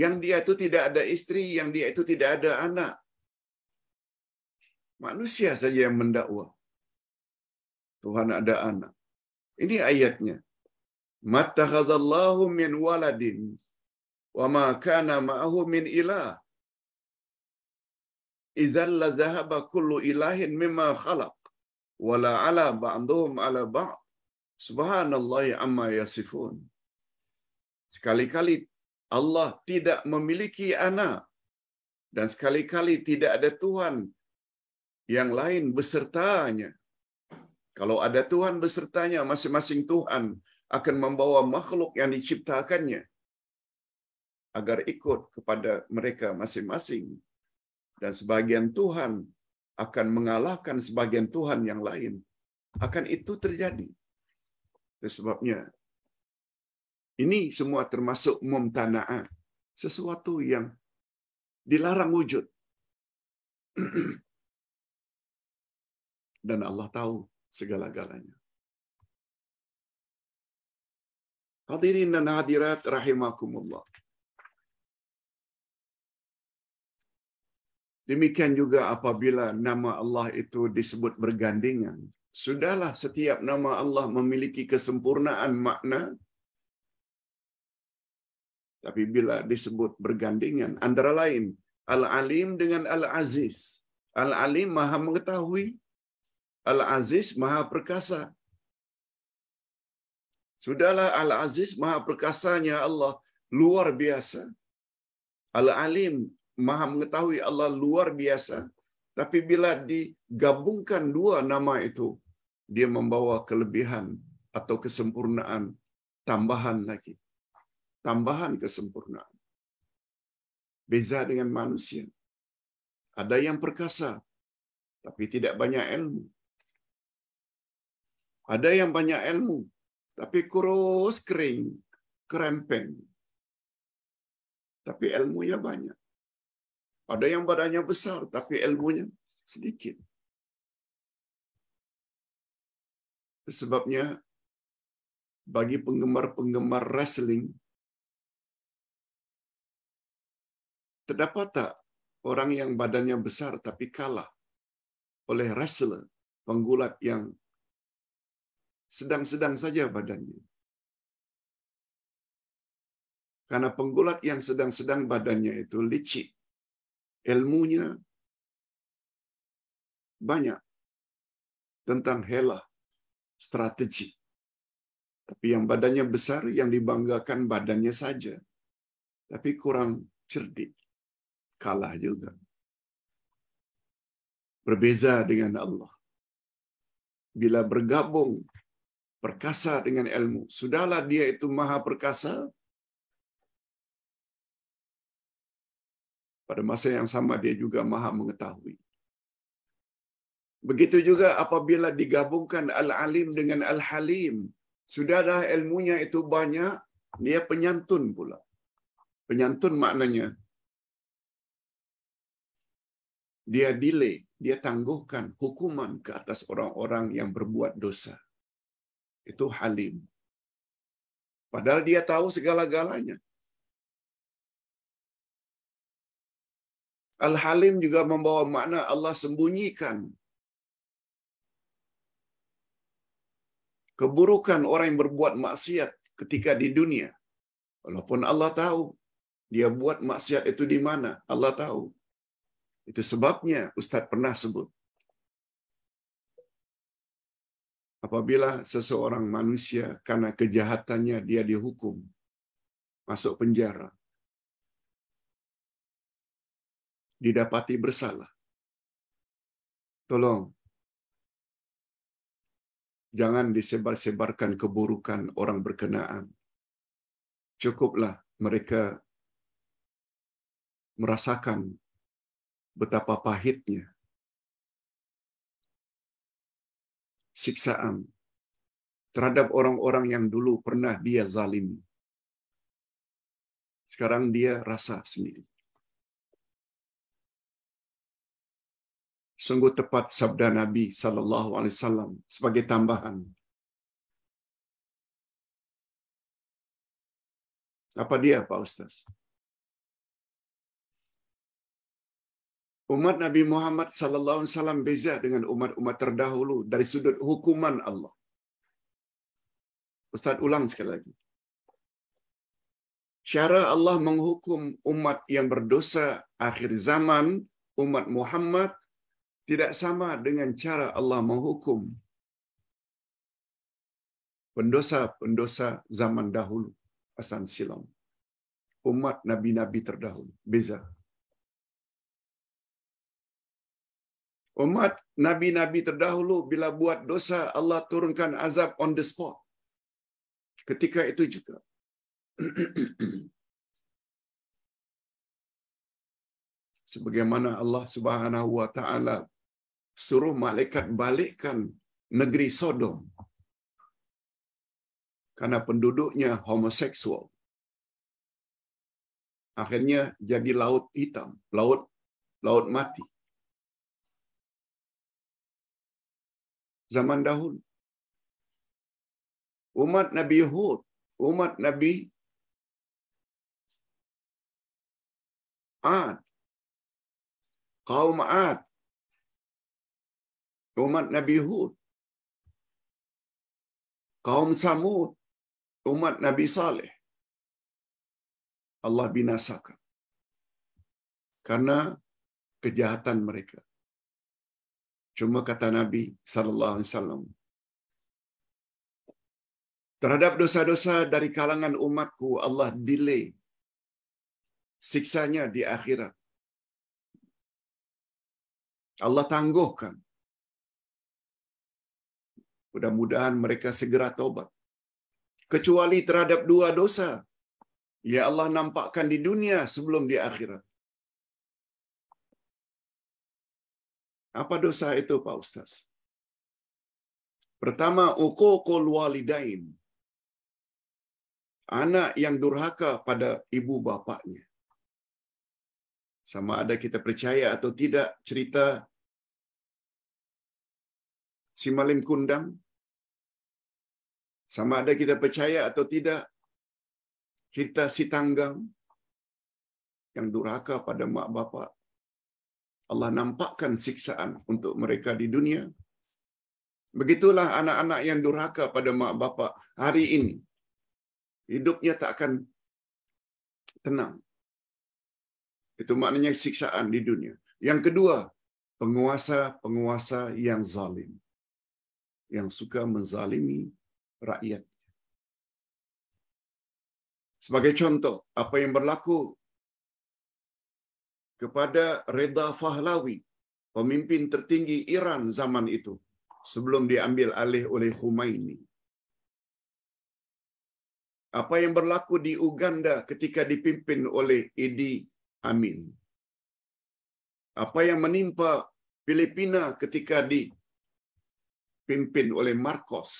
yang dia itu tidak ada istri, yang dia itu tidak ada anak. Manusia saja yang mendakwa. Tuhan ada anak. Ini ayatnya. Mattakhadzallahu min waladin wa ma kana ma'ahu min ilah. Idzal la dhahaba kullu ilahin mimma khalaq wa la ala ba'dhum ala ba'd Subhanallah amma yasifun. Sekali-kali Allah tidak memiliki anak dan sekali-kali tidak ada Tuhan yang lain besertanya. Kalau ada Tuhan besertanya, masing-masing Tuhan akan membawa makhluk yang diciptakannya agar ikut kepada mereka masing-masing. Dan sebagian Tuhan akan mengalahkan sebagian Tuhan yang lain. Akan itu terjadi sebabnya ini semua termasuk mumtana'ah. Sesuatu yang dilarang wujud. Dan Allah tahu segala-galanya. Hadirin dan hadirat rahimakumullah. Demikian juga apabila nama Allah itu disebut bergandingan Sudahlah setiap nama Allah memiliki kesempurnaan makna. Tapi bila disebut bergandingan, antara lain Al-Alim dengan Al-Aziz. Al-Alim maha mengetahui, Al-Aziz maha perkasa. Sudahlah Al-Aziz maha perkasanya Allah luar biasa. Al-Alim maha mengetahui Allah luar biasa. Tapi bila digabungkan dua nama itu, dia membawa kelebihan atau kesempurnaan tambahan lagi. Tambahan kesempurnaan. Beza dengan manusia. Ada yang perkasa, tapi tidak banyak ilmu. Ada yang banyak ilmu, tapi kurus kering, kerempeng. Tapi ilmunya banyak. Ada yang badannya besar, tapi ilmunya sedikit. Sebabnya bagi penggemar-penggemar wrestling, terdapat tak orang yang badannya besar tapi kalah oleh wrestler, penggulat yang sedang-sedang saja badannya? Karena penggulat yang sedang-sedang badannya itu licik. Ilmunya banyak tentang helah strategi. Tapi yang badannya besar, yang dibanggakan badannya saja. Tapi kurang cerdik. Kalah juga. Berbeza dengan Allah. Bila bergabung perkasa dengan ilmu, sudahlah dia itu maha perkasa, pada masa yang sama dia juga maha mengetahui. Begitu juga apabila digabungkan al-alim dengan al-halim. Sudahlah ilmunya itu banyak, dia penyantun pula. Penyantun maknanya dia delay, dia tangguhkan hukuman ke atas orang-orang yang berbuat dosa. Itu halim. Padahal dia tahu segala-galanya. Al-Halim juga membawa makna Allah sembunyikan keburukan orang yang berbuat maksiat ketika di dunia. Walaupun Allah tahu dia buat maksiat itu di mana, Allah tahu. Itu sebabnya Ustadz pernah sebut. Apabila seseorang manusia karena kejahatannya dia dihukum, masuk penjara, didapati bersalah. Tolong Jangan disebar-sebarkan keburukan orang berkenaan. Cukuplah mereka merasakan betapa pahitnya siksaan terhadap orang-orang yang dulu pernah dia zalimi. Sekarang dia rasa sendiri. Sungguh tepat sabda Nabi saw sebagai tambahan. Apa dia Pak Ustaz? Umat Nabi Muhammad saw alaihi beza dengan umat-umat terdahulu dari sudut hukuman Allah. Ustaz ulang sekali lagi. Cara Allah menghukum umat yang berdosa akhir zaman, umat Muhammad tidak sama dengan cara Allah menghukum pendosa-pendosa zaman dahulu, asan silam. Umat nabi-nabi terdahulu, beza. Umat nabi-nabi terdahulu bila buat dosa Allah turunkan azab on the spot. Ketika itu juga. Sebagaimana Allah Subhanahu wa taala suruh malaikat balikkan negeri Sodom karena penduduknya homoseksual. Akhirnya jadi laut hitam, laut laut mati. Zaman dahulu umat Nabi Hud, umat Nabi Ad, kaum Ad umat Nabi Hud. Kaum Samud, umat Nabi Saleh. Allah binasakan. Karena kejahatan mereka. Cuma kata Nabi sallallahu alaihi wasallam terhadap dosa-dosa dari kalangan umatku Allah delay siksanya di akhirat. Allah tangguhkan Mudah-mudahan mereka segera taubat. Kecuali terhadap dua dosa. Ya Allah nampakkan di dunia sebelum di akhirat. Apa dosa itu Pak Ustaz? Pertama, uqoqul walidain. Anak yang durhaka pada ibu bapaknya. Sama ada kita percaya atau tidak cerita si Malim Kundang sama ada kita percaya atau tidak, kita si tanggang yang durhaka pada mak bapak. Allah nampakkan siksaan untuk mereka di dunia. Begitulah anak-anak yang durhaka pada mak bapak hari ini. Hidupnya tak akan tenang. Itu maknanya siksaan di dunia. Yang kedua, penguasa-penguasa yang zalim. Yang suka menzalimi rakyat. Sebagai contoh, apa yang berlaku kepada Reda Fahlawi, pemimpin tertinggi Iran zaman itu, sebelum diambil alih oleh Khomeini. Apa yang berlaku di Uganda ketika dipimpin oleh Idi Amin. Apa yang menimpa Filipina ketika dipimpin oleh Marcos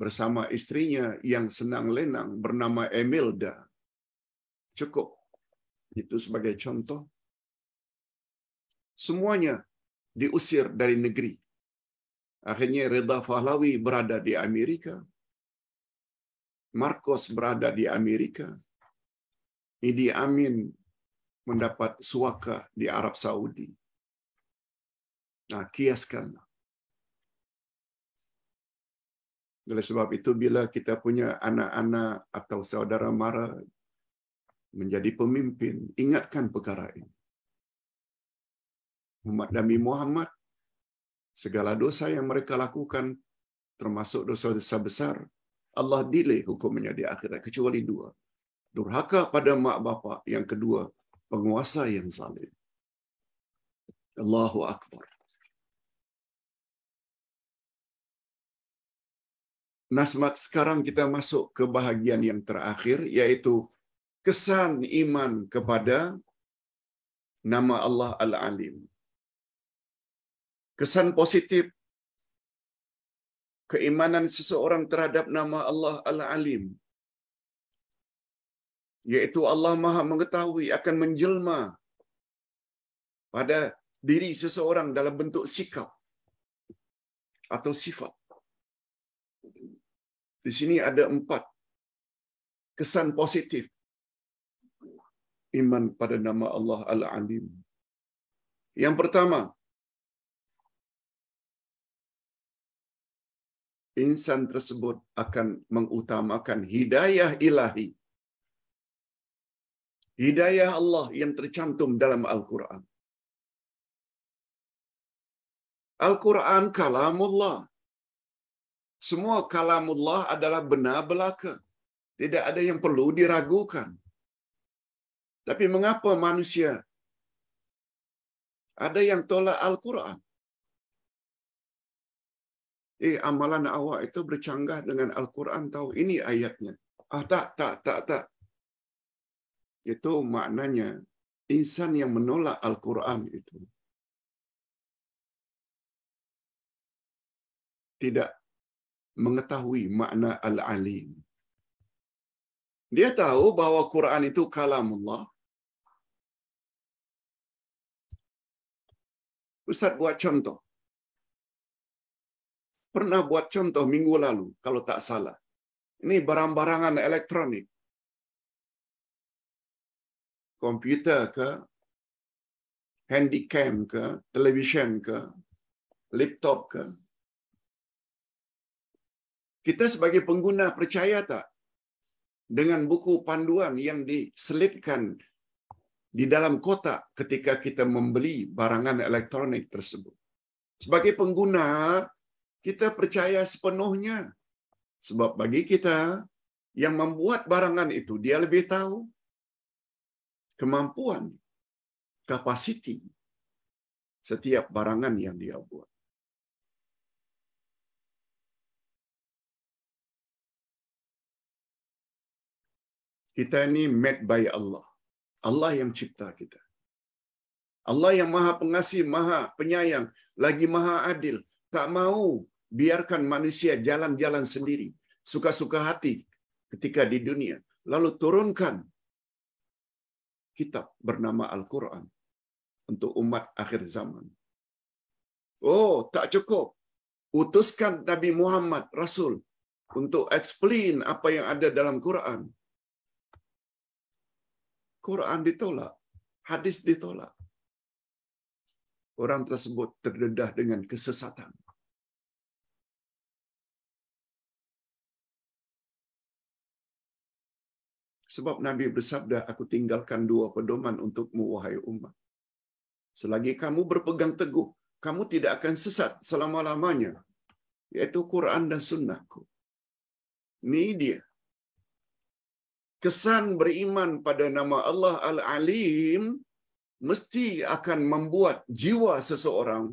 bersama istrinya yang senang lenang bernama Emilda. Cukup. Itu sebagai contoh. Semuanya diusir dari negeri. Akhirnya Reda Falawi berada di Amerika. Marcos berada di Amerika. Idi Amin mendapat suaka di Arab Saudi. Nah, kiaskanlah Oleh sebab itu, bila kita punya anak-anak atau saudara mara menjadi pemimpin, ingatkan perkara ini. Umat Nabi Muhammad, segala dosa yang mereka lakukan, termasuk dosa-dosa besar, Allah delay hukumnya di akhirat, kecuali dua. Durhaka pada mak bapak, yang kedua, penguasa yang zalim. Allahu Akbar. Nasmat sekarang kita masuk ke bahagian yang terakhir, yaitu kesan iman kepada nama Allah Al-Alim. Kesan positif keimanan seseorang terhadap nama Allah Al-Alim, yaitu Allah Maha Mengetahui akan menjelma pada diri seseorang dalam bentuk sikap atau sifat. Di sini ada empat kesan positif iman pada nama Allah Al-Alim. Yang pertama, insan tersebut akan mengutamakan hidayah ilahi. Hidayah Allah yang tercantum dalam Al-Quran. Al-Quran kalamullah. Semua kalamullah adalah benar belaka. Tidak ada yang perlu diragukan. Tapi mengapa manusia ada yang tolak Al-Quran? Eh, amalan awak itu bercanggah dengan Al-Quran tahu ini ayatnya. Ah, tak, tak, tak, tak. Itu maknanya insan yang menolak Al-Quran itu tidak mengetahui makna al-alim. Dia tahu bahawa Quran itu kalam Allah. Ustaz buat contoh. Pernah buat contoh minggu lalu, kalau tak salah. Ini barang-barangan elektronik. Komputer ke, handycam ke, televisyen ke, laptop ke, Kita sebagai pengguna percaya tak dengan buku panduan yang diselipkan di dalam kotak ketika kita membeli barangan elektronik tersebut. Sebagai pengguna, kita percaya sepenuhnya. Sebab bagi kita yang membuat barangan itu, dia lebih tahu kemampuan, kapasiti setiap barangan yang dia buat. Kita ini made by Allah. Allah yang cipta kita. Allah yang maha pengasih, maha penyayang, lagi maha adil. Tak mau biarkan manusia jalan-jalan sendiri. Suka-suka hati ketika di dunia. Lalu turunkan kitab bernama Al-Quran untuk umat akhir zaman. Oh, tak cukup. Utuskan Nabi Muhammad, Rasul, untuk explain apa yang ada dalam Quran. Quran ditolak, hadis ditolak. Orang tersebut terdedah dengan kesesatan. Sebab Nabi bersabda, aku tinggalkan dua pedoman untukmu, wahai umat. Selagi kamu berpegang teguh, kamu tidak akan sesat selama-lamanya. Yaitu Quran dan sunnahku. Ini dia kesan beriman pada nama Allah Al-Alim mesti akan membuat jiwa seseorang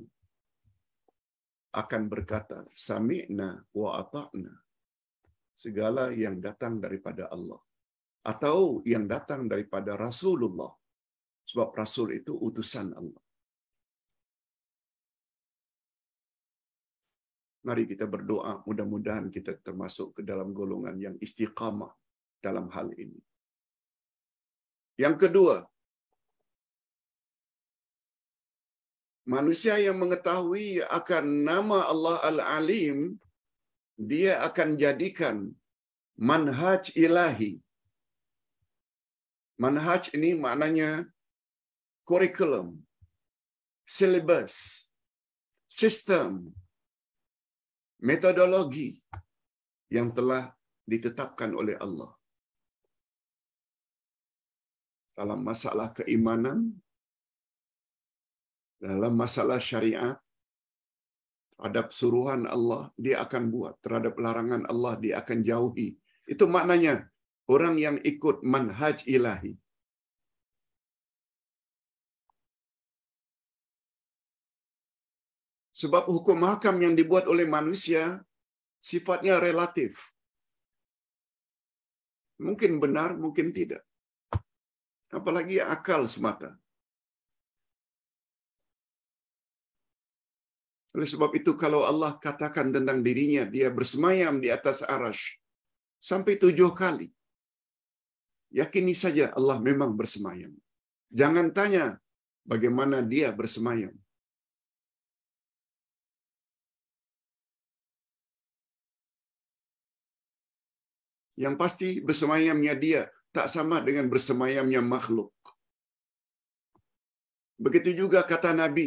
akan berkata sami'na wa ata'na segala yang datang daripada Allah atau yang datang daripada Rasulullah sebab rasul itu utusan Allah Mari kita berdoa, mudah-mudahan kita termasuk ke dalam golongan yang istiqamah dalam hal ini. Yang kedua, manusia yang mengetahui akan nama Allah Al-Alim, dia akan jadikan manhaj ilahi. Manhaj ini maknanya kurikulum, syllabus, sistem, metodologi yang telah ditetapkan oleh Allah dalam masalah keimanan, dalam masalah syariat, terhadap suruhan Allah, dia akan buat. Terhadap larangan Allah, dia akan jauhi. Itu maknanya orang yang ikut manhaj ilahi. Sebab hukum hakam yang dibuat oleh manusia sifatnya relatif. Mungkin benar, mungkin tidak apalagi akal semata. Oleh sebab itu kalau Allah katakan tentang dirinya, dia bersemayam di atas arash sampai tujuh kali. Yakini saja Allah memang bersemayam. Jangan tanya bagaimana dia bersemayam. Yang pasti bersemayamnya dia tak sama dengan bersemayamnya makhluk. Begitu juga kata Nabi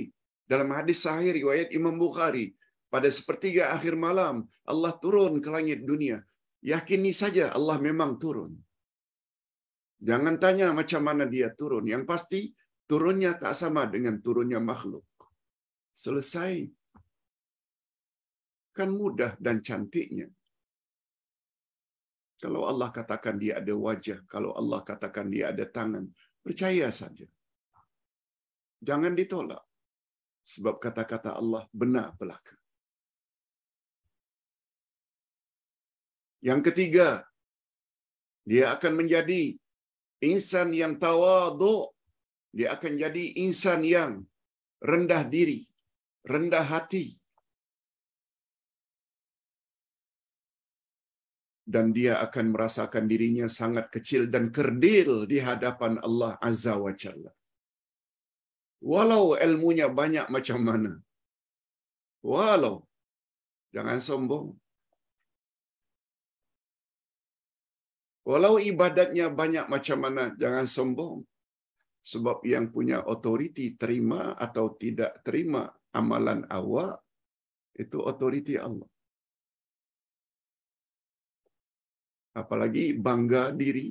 dalam hadis sahih riwayat Imam Bukhari, pada sepertiga akhir malam Allah turun ke langit dunia. Yakini saja Allah memang turun. Jangan tanya macam mana dia turun. Yang pasti turunnya tak sama dengan turunnya makhluk. Selesai. Kan mudah dan cantiknya kalau Allah katakan dia ada wajah, kalau Allah katakan dia ada tangan, percaya saja. Jangan ditolak. Sebab kata-kata Allah benar belaka. Yang ketiga, dia akan menjadi insan yang tawadu, Dia akan jadi insan yang rendah diri, rendah hati, dan dia akan merasakan dirinya sangat kecil dan kerdil di hadapan Allah Azza wa Jalla. Walau ilmunya banyak macam mana. Walau. Jangan sombong. Walau ibadatnya banyak macam mana, jangan sombong. Sebab yang punya otoriti terima atau tidak terima amalan awak, itu otoriti Allah. apalagi bangga diri,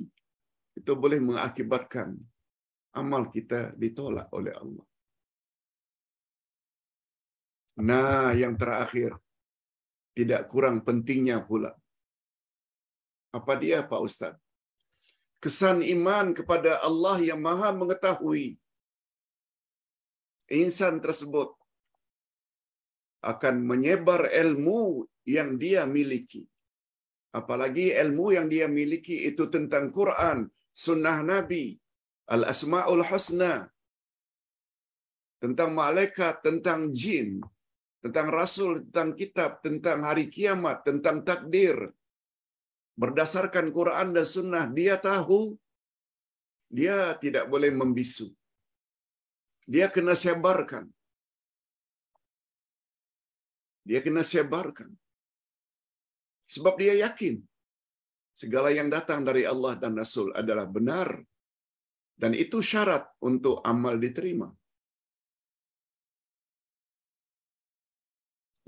itu boleh mengakibatkan amal kita ditolak oleh Allah. Nah, yang terakhir, tidak kurang pentingnya pula. Apa dia Pak Ustadz? Kesan iman kepada Allah yang maha mengetahui. Insan tersebut akan menyebar ilmu yang dia miliki. Apalagi ilmu yang dia miliki itu tentang Quran, sunnah Nabi, al-asma'ul husna, tentang malaikat, tentang jin, tentang rasul, tentang kitab, tentang hari kiamat, tentang takdir. Berdasarkan Quran dan sunnah, dia tahu dia tidak boleh membisu. Dia kena sebarkan. Dia kena sebarkan. Sebab dia yakin segala yang datang dari Allah dan Rasul adalah benar. Dan itu syarat untuk amal diterima.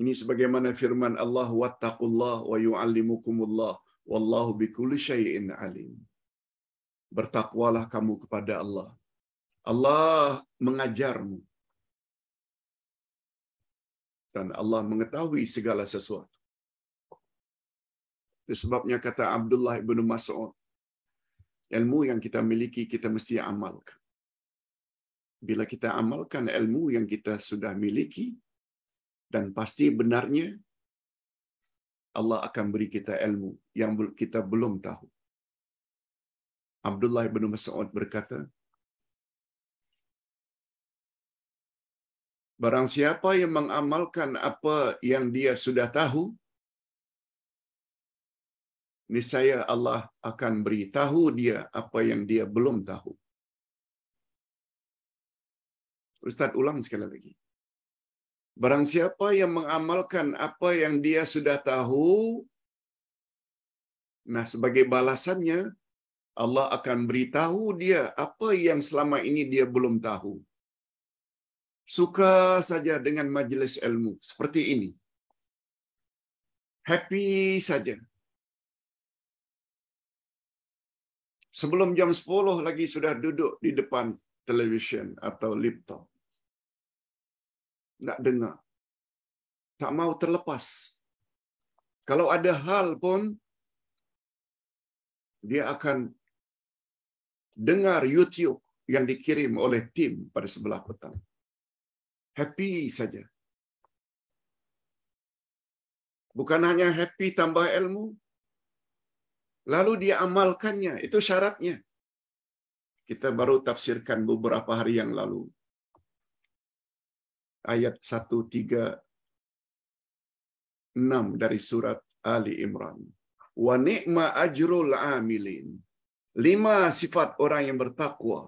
Ini sebagaimana firman Allah wattaqullah wa yu'allimukumullah wallahu bikulli syai'in alim. Bertakwalah kamu kepada Allah. Allah mengajarmu. Dan Allah mengetahui segala sesuatu. Itu Sebabnya kata Abdullah bin Mas'ud, ilmu yang kita miliki kita mesti amalkan. Bila kita amalkan ilmu yang kita sudah miliki dan pasti benarnya Allah akan beri kita ilmu yang kita belum tahu. Abdullah bin Mas'ud berkata, Barang siapa yang mengamalkan apa yang dia sudah tahu, niscaya Allah akan beritahu dia apa yang dia belum tahu. Ustaz ulang sekali lagi. Barang siapa yang mengamalkan apa yang dia sudah tahu, nah sebagai balasannya Allah akan beritahu dia apa yang selama ini dia belum tahu. Suka saja dengan majelis ilmu seperti ini. Happy saja Sebelum jam 10 lagi sudah duduk di depan televisyen atau laptop. Tidak dengar. Tak mau terlepas. Kalau ada hal pun, dia akan dengar YouTube yang dikirim oleh tim pada sebelah petang. Happy saja. Bukan hanya happy tambah ilmu, Lalu dia amalkannya, itu syaratnya. Kita baru tafsirkan beberapa hari yang lalu. Ayat 136 dari surat Ali Imran. Wa ni'ma ajrul amilin. Lima sifat orang yang bertakwa.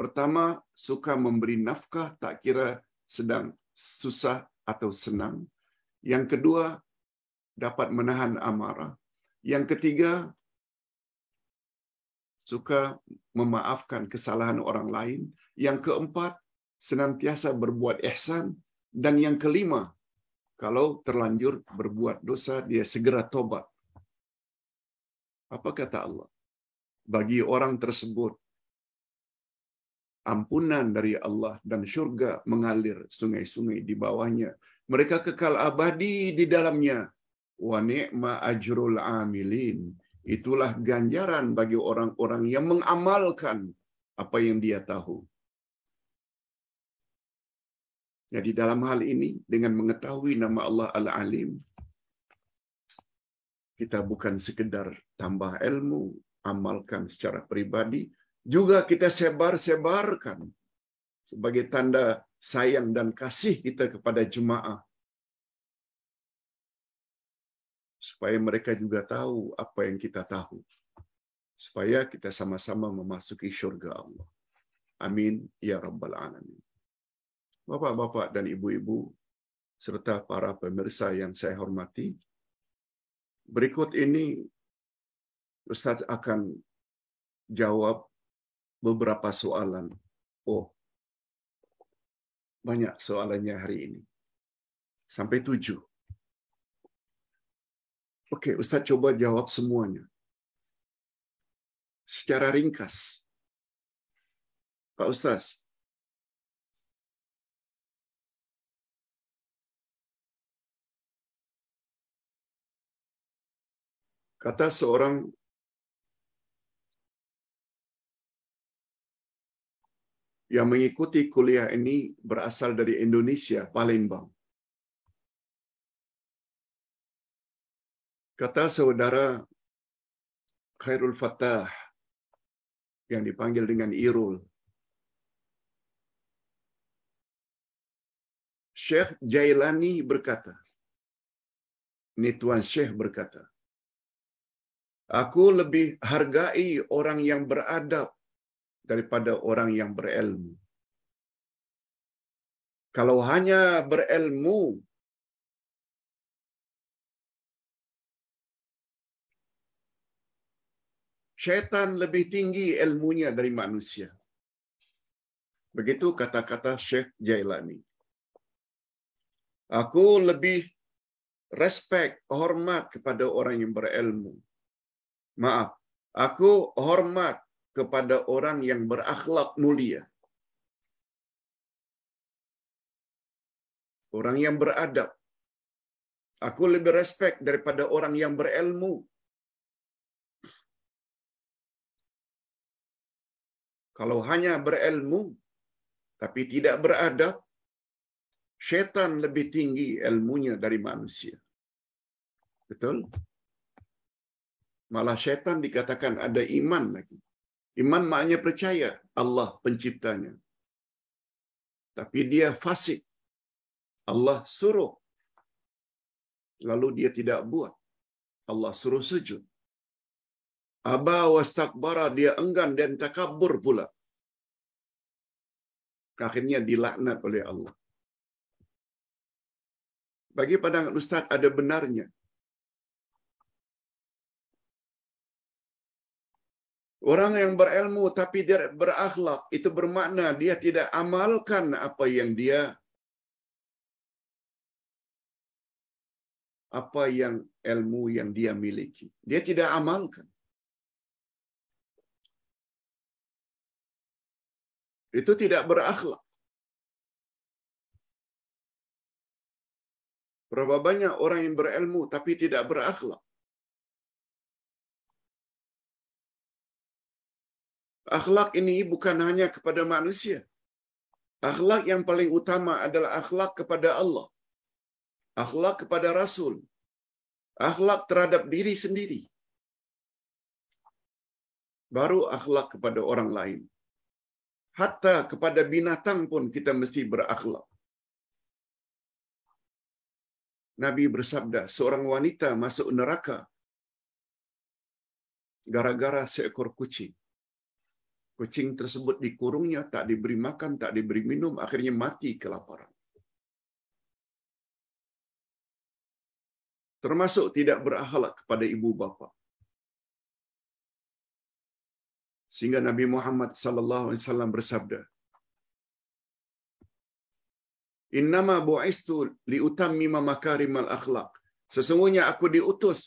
Pertama, suka memberi nafkah tak kira sedang susah atau senang. Yang kedua, dapat menahan amarah. Yang ketiga, suka memaafkan kesalahan orang lain. Yang keempat, senantiasa berbuat ihsan. Dan yang kelima, kalau terlanjur berbuat dosa, dia segera tobat. Apa kata Allah? Bagi orang tersebut, ampunan dari Allah dan syurga mengalir sungai-sungai di bawahnya. Mereka kekal abadi di dalamnya Wa ni'ma ajrul amilin. Itulah ganjaran bagi orang-orang yang mengamalkan apa yang dia tahu. Jadi dalam hal ini dengan mengetahui nama Allah Al-Alim kita bukan sekedar tambah ilmu, amalkan secara pribadi, juga kita sebar-sebarkan sebagai tanda sayang dan kasih kita kepada jemaah supaya mereka juga tahu apa yang kita tahu. Supaya kita sama-sama memasuki syurga Allah. Amin. Ya Rabbal Alamin. Bapak-bapak dan ibu-ibu, serta para pemirsa yang saya hormati, berikut ini Ustaz akan jawab beberapa soalan. Oh, banyak soalannya hari ini. Sampai tujuh. Oke, Ustadz coba jawab semuanya. Secara ringkas. Pak Ustadz, kata seorang yang mengikuti kuliah ini berasal dari Indonesia, Palembang. Kata saudara Khairul Fatah yang dipanggil dengan Irul. Syekh Jailani berkata, ini Tuan Syekh berkata, Aku lebih hargai orang yang beradab daripada orang yang berilmu. Kalau hanya berilmu Syaitan lebih tinggi ilmunya dari manusia. Begitu kata-kata Syekh Jailani. Aku lebih respect, hormat kepada orang yang berilmu. Maaf, aku hormat kepada orang yang berakhlak mulia. Orang yang beradab. Aku lebih respect daripada orang yang berilmu Kalau hanya berilmu, tapi tidak beradab, setan lebih tinggi ilmunya dari manusia. Betul? Malah setan dikatakan ada iman lagi. Iman maknanya percaya Allah penciptanya. Tapi dia fasik. Allah suruh. Lalu dia tidak buat. Allah suruh sujud. Aba wastakbara dia enggan dan takabur pula. Akhirnya dilaknat oleh Allah. Bagi pandangan Ustaz ada benarnya. Orang yang berilmu tapi dia berakhlak, itu bermakna dia tidak amalkan apa yang dia apa yang ilmu yang dia miliki. Dia tidak amalkan. Itu tidak berakhlak. Berapa banyak orang yang berilmu tapi tidak berakhlak? Akhlak ini bukan hanya kepada manusia. Akhlak yang paling utama adalah akhlak kepada Allah. Akhlak kepada Rasul. Akhlak terhadap diri sendiri. Baru akhlak kepada orang lain. Hatta kepada binatang pun kita mesti berakhlak. Nabi bersabda, seorang wanita masuk neraka gara-gara seekor kucing. Kucing tersebut dikurungnya, tak diberi makan, tak diberi minum, akhirnya mati kelaparan. Termasuk tidak berakhlak kepada ibu bapa. sehingga Nabi Muhammad sallallahu alaihi wasallam bersabda Innama bu'istu li utammima makarimal akhlaq sesungguhnya aku diutus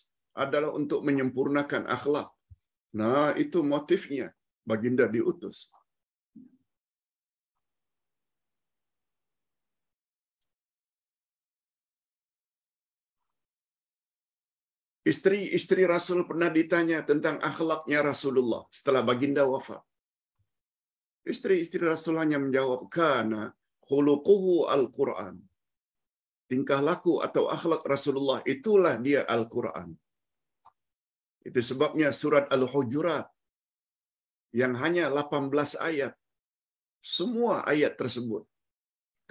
adalah untuk menyempurnakan akhlak nah itu motifnya baginda diutus Istri-istri Rasul pernah ditanya tentang akhlaknya Rasulullah setelah baginda wafat. Istri-istri Rasul hanya menjawab, Kana hulukuhu al-Quran. Tingkah laku atau akhlak Rasulullah, itulah dia Al-Quran. Itu sebabnya surat Al-Hujurat yang hanya 18 ayat. Semua ayat tersebut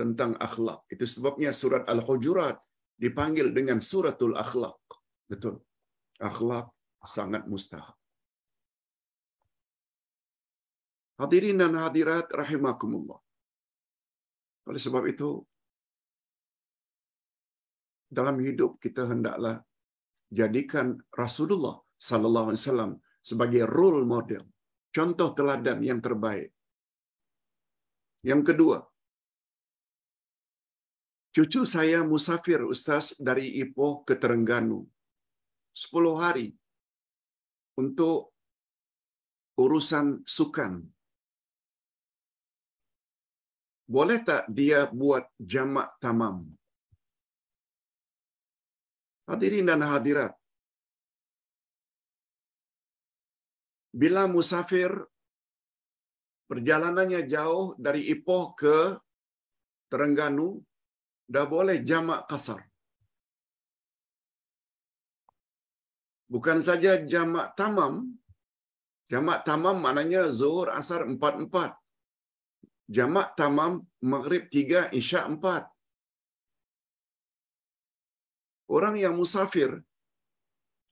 tentang akhlak. Itu sebabnya surat Al-Hujurat dipanggil dengan suratul akhlak. Betul. Akhlak sangat mustahab. Hadirin dan hadirat rahimakumullah. Oleh sebab itu, dalam hidup kita hendaklah jadikan Rasulullah saw sebagai role model, contoh teladan yang terbaik. Yang kedua, cucu saya musafir Ustaz dari Ipoh ke Terengganu 10 hari untuk urusan sukan. Boleh tak dia buat jamak tamam? Hadirin dan hadirat. Bila musafir perjalanannya jauh dari Ipoh ke Terengganu, dah boleh jamak kasar. bukan saja jamak tamam. Jamak tamam maknanya zuhur, asar, empat, empat. Jamak tamam, maghrib tiga, isya empat. Orang yang musafir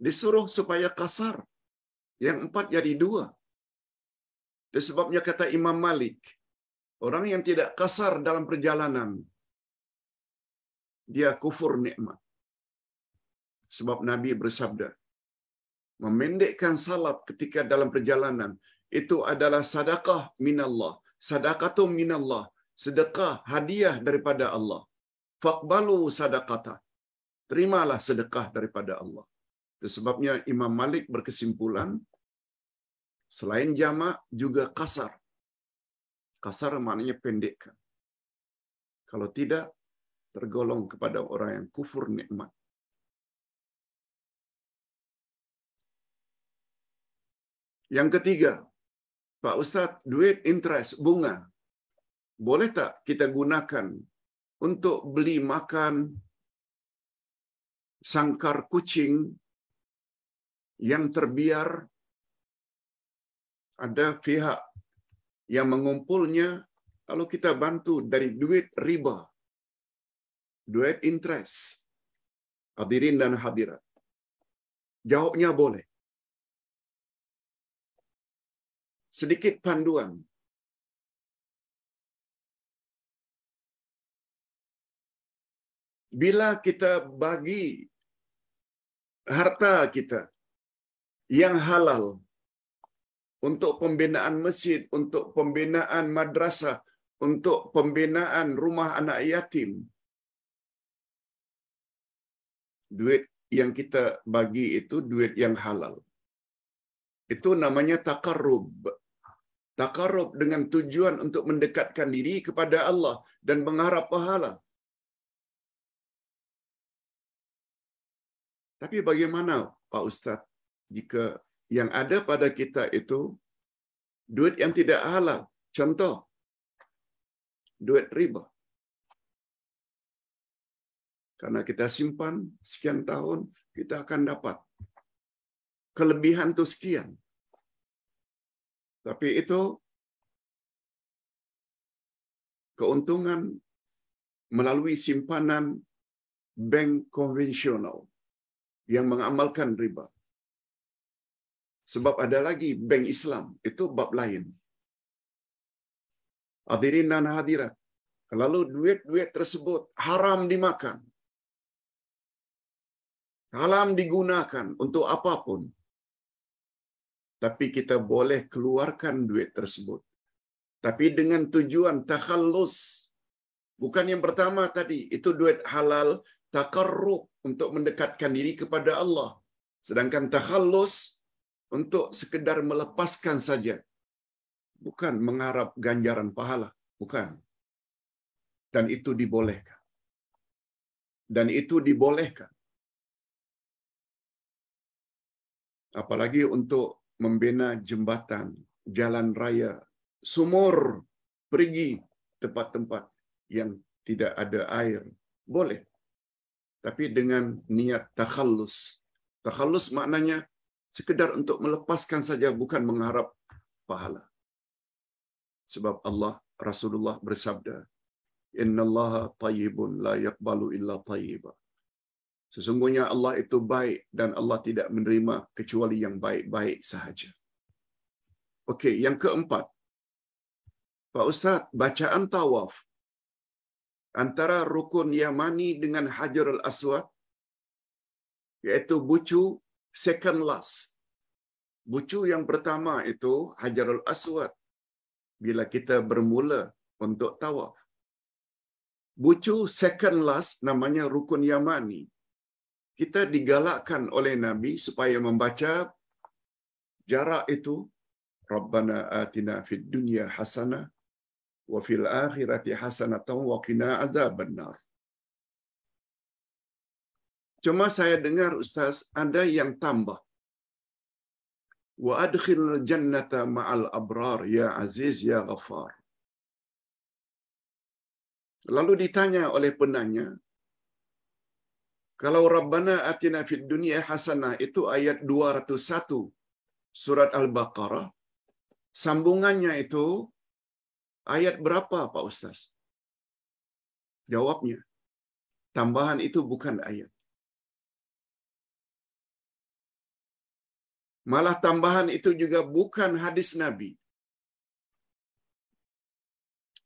disuruh supaya kasar. Yang empat jadi dua. Itu sebabnya kata Imam Malik, orang yang tidak kasar dalam perjalanan, dia kufur nikmat. Sebab Nabi bersabda, memendekkan salap ketika dalam perjalanan itu adalah sadaqah minallah. Sadaqatu minallah. Sedekah, hadiah daripada Allah. Fakbalu sadaqata. Terimalah sedekah daripada Allah. Itu sebabnya Imam Malik berkesimpulan, selain jamak juga kasar. Kasar maknanya pendekkan. Kalau tidak, tergolong kepada orang yang kufur nikmat. Yang ketiga, Pak Ustadz, duit interest, bunga. Boleh tak kita gunakan untuk beli makan sangkar kucing yang terbiar ada pihak yang mengumpulnya kalau kita bantu dari duit riba, duit interest. Hadirin dan hadirat. Jawabnya boleh. sedikit panduan. Bila kita bagi harta kita yang halal untuk pembinaan masjid, untuk pembinaan madrasah, untuk pembinaan rumah anak yatim, duit yang kita bagi itu duit yang halal. Itu namanya takarub. Takarub dengan tujuan untuk mendekatkan diri kepada Allah dan mengharap pahala. Tapi bagaimana Pak Ustadz jika yang ada pada kita itu duit yang tidak halal? Contoh, duit riba. Karena kita simpan sekian tahun, kita akan dapat. Kelebihan itu sekian. Tapi itu keuntungan melalui simpanan bank konvensional yang mengamalkan riba. Sebab ada lagi bank Islam, itu bab lain. Hadirin dan hadirat, lalu duit-duit tersebut haram dimakan. Haram digunakan untuk apapun tapi kita boleh keluarkan duit tersebut. Tapi dengan tujuan takhalus Bukan yang pertama tadi, itu duit halal takarruh untuk mendekatkan diri kepada Allah. Sedangkan takhalus untuk sekedar melepaskan saja. Bukan mengharap ganjaran pahala, bukan. Dan itu dibolehkan. Dan itu dibolehkan. Apalagi untuk membina jembatan, jalan raya, sumur, pergi tempat-tempat yang tidak ada air. Boleh. Tapi dengan niat takhalus takhalus maknanya sekedar untuk melepaskan saja, bukan mengharap pahala. Sebab Allah, Rasulullah bersabda, Inna Allah tayyibun la yakbalu illa Sesungguhnya Allah itu baik dan Allah tidak menerima kecuali yang baik-baik sahaja. Okey, yang keempat. Pak Ustaz, bacaan tawaf antara rukun Yamani dengan hajar al Aswad iaitu bucu second last. Bucu yang pertama itu hajar al Aswad bila kita bermula untuk tawaf. Bucu second last namanya rukun Yamani. kita digalakkan oleh Nabi supaya membaca jarak itu Rabbana atina fid dunya hasana wa fil akhirati hasanatan wa qina adzabannar. Cuma saya dengar Ustaz ada yang tambah. Wa adkhil jannata ma'al abrar ya Aziz ya Ghaffar. Lalu ditanya oleh penanya, kalau Rabbana atina fid dunia hasanah itu ayat 201 surat Al-Baqarah. Sambungannya itu ayat berapa Pak Ustaz? Jawabnya, tambahan itu bukan ayat. Malah tambahan itu juga bukan hadis Nabi.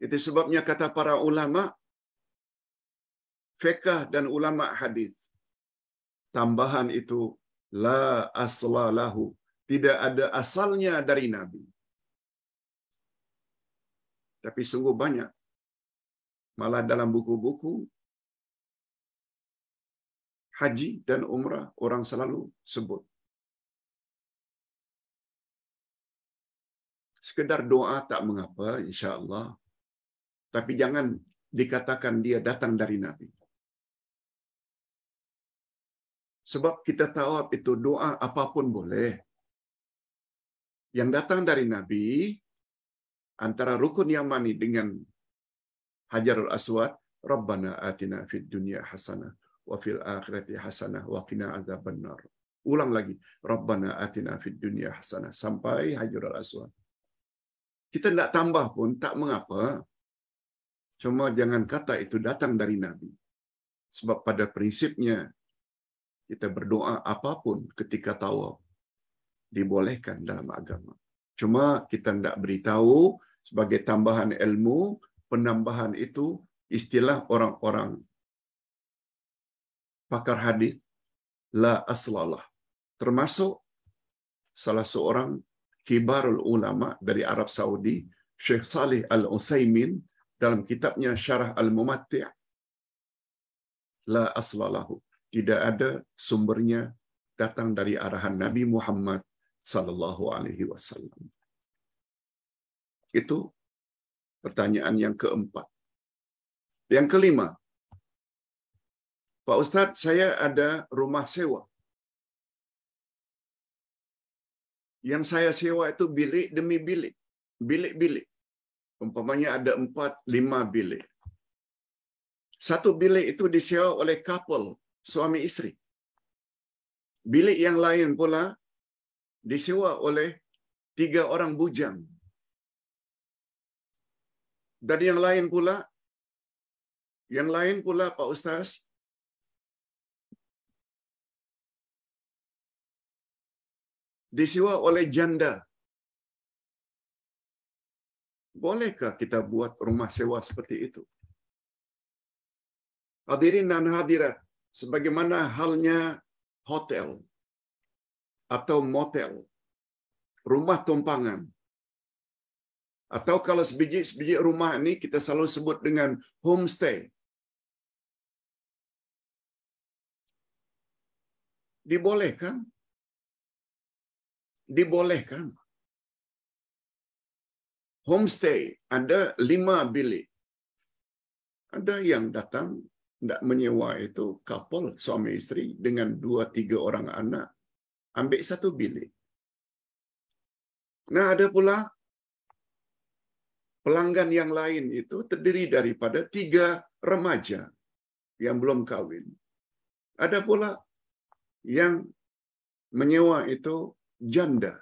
Itu sebabnya kata para ulama, fekah dan ulama hadis tambahan itu la aslalahu, tidak ada asalnya dari Nabi. Tapi sungguh banyak. Malah dalam buku-buku haji dan umrah orang selalu sebut. Sekedar doa tak mengapa, insya Allah. Tapi jangan dikatakan dia datang dari Nabi. Sebab kita tahu itu doa apapun boleh. Yang datang dari Nabi, antara rukun yamani dengan Hajarul Aswad, Rabbana atina fid dunya hasanah wa fil akhirati hasanah wa qina azabannar. Ulang lagi, Rabbana atina fid dunya hasanah sampai Hajarul Aswad. Kita tidak tambah pun tak mengapa. Cuma jangan kata itu datang dari Nabi. Sebab pada prinsipnya kita berdoa apapun ketika tawaf dibolehkan dalam agama. Cuma kita tidak beritahu sebagai tambahan ilmu, penambahan itu istilah orang-orang pakar hadis la aslalah. Termasuk salah seorang kibarul ulama dari Arab Saudi, Syekh Salih Al-Utsaimin dalam kitabnya Syarah Al-Mumatti' la aslalahu tidak ada sumbernya datang dari arahan Nabi Muhammad Sallallahu Alaihi Wasallam. Itu pertanyaan yang keempat. Yang kelima, Pak Ustadz, saya ada rumah sewa. Yang saya sewa itu bilik demi bilik, bilik-bilik. Umpamanya ada empat, lima bilik. Satu bilik itu disewa oleh couple suami istri. Bilik yang lain pula disewa oleh tiga orang bujang. Dan yang lain pula, yang lain pula Pak Ustaz, disewa oleh janda. Bolehkah kita buat rumah sewa seperti itu? Hadirin dan hadirat, sebagaimana halnya hotel atau motel, rumah tumpangan. Atau kalau sebiji-sebiji rumah ini kita selalu sebut dengan homestay. Dibolehkan? Dibolehkan. Homestay ada lima bilik. Ada yang datang tidak menyewa itu couple suami istri dengan dua tiga orang anak ambil satu bilik. Nah ada pula pelanggan yang lain itu terdiri daripada tiga remaja yang belum kawin. Ada pula yang menyewa itu janda.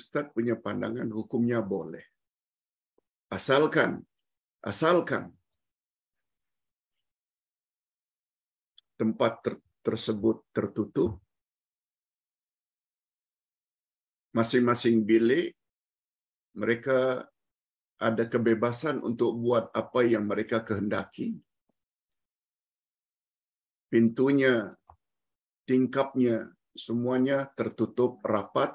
Ustadz punya pandangan hukumnya boleh. Asalkan, asalkan tempat ter tersebut tertutup. Masing-masing bilik mereka ada kebebasan untuk buat apa yang mereka kehendaki. Pintunya, tingkapnya, semuanya tertutup rapat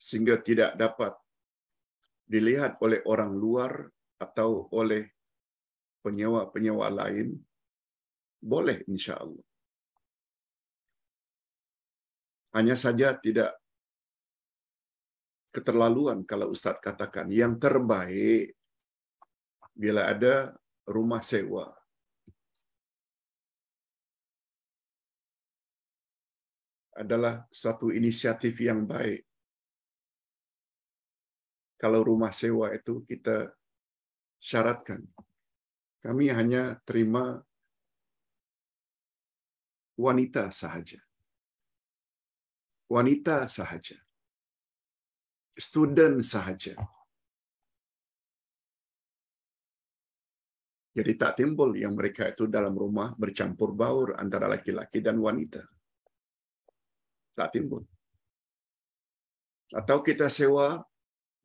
sehingga tidak dapat dilihat oleh orang luar atau oleh penyewa-penyewa lain boleh, insya Allah. Hanya saja tidak keterlaluan kalau Ustadz katakan yang terbaik bila ada rumah sewa. Adalah suatu inisiatif yang baik. Kalau rumah sewa itu kita syaratkan. Kami hanya terima wanita sahaja. Wanita sahaja. Student sahaja. Jadi tak timbul yang mereka itu dalam rumah bercampur baur antara laki-laki dan wanita. Tak timbul. Atau kita sewa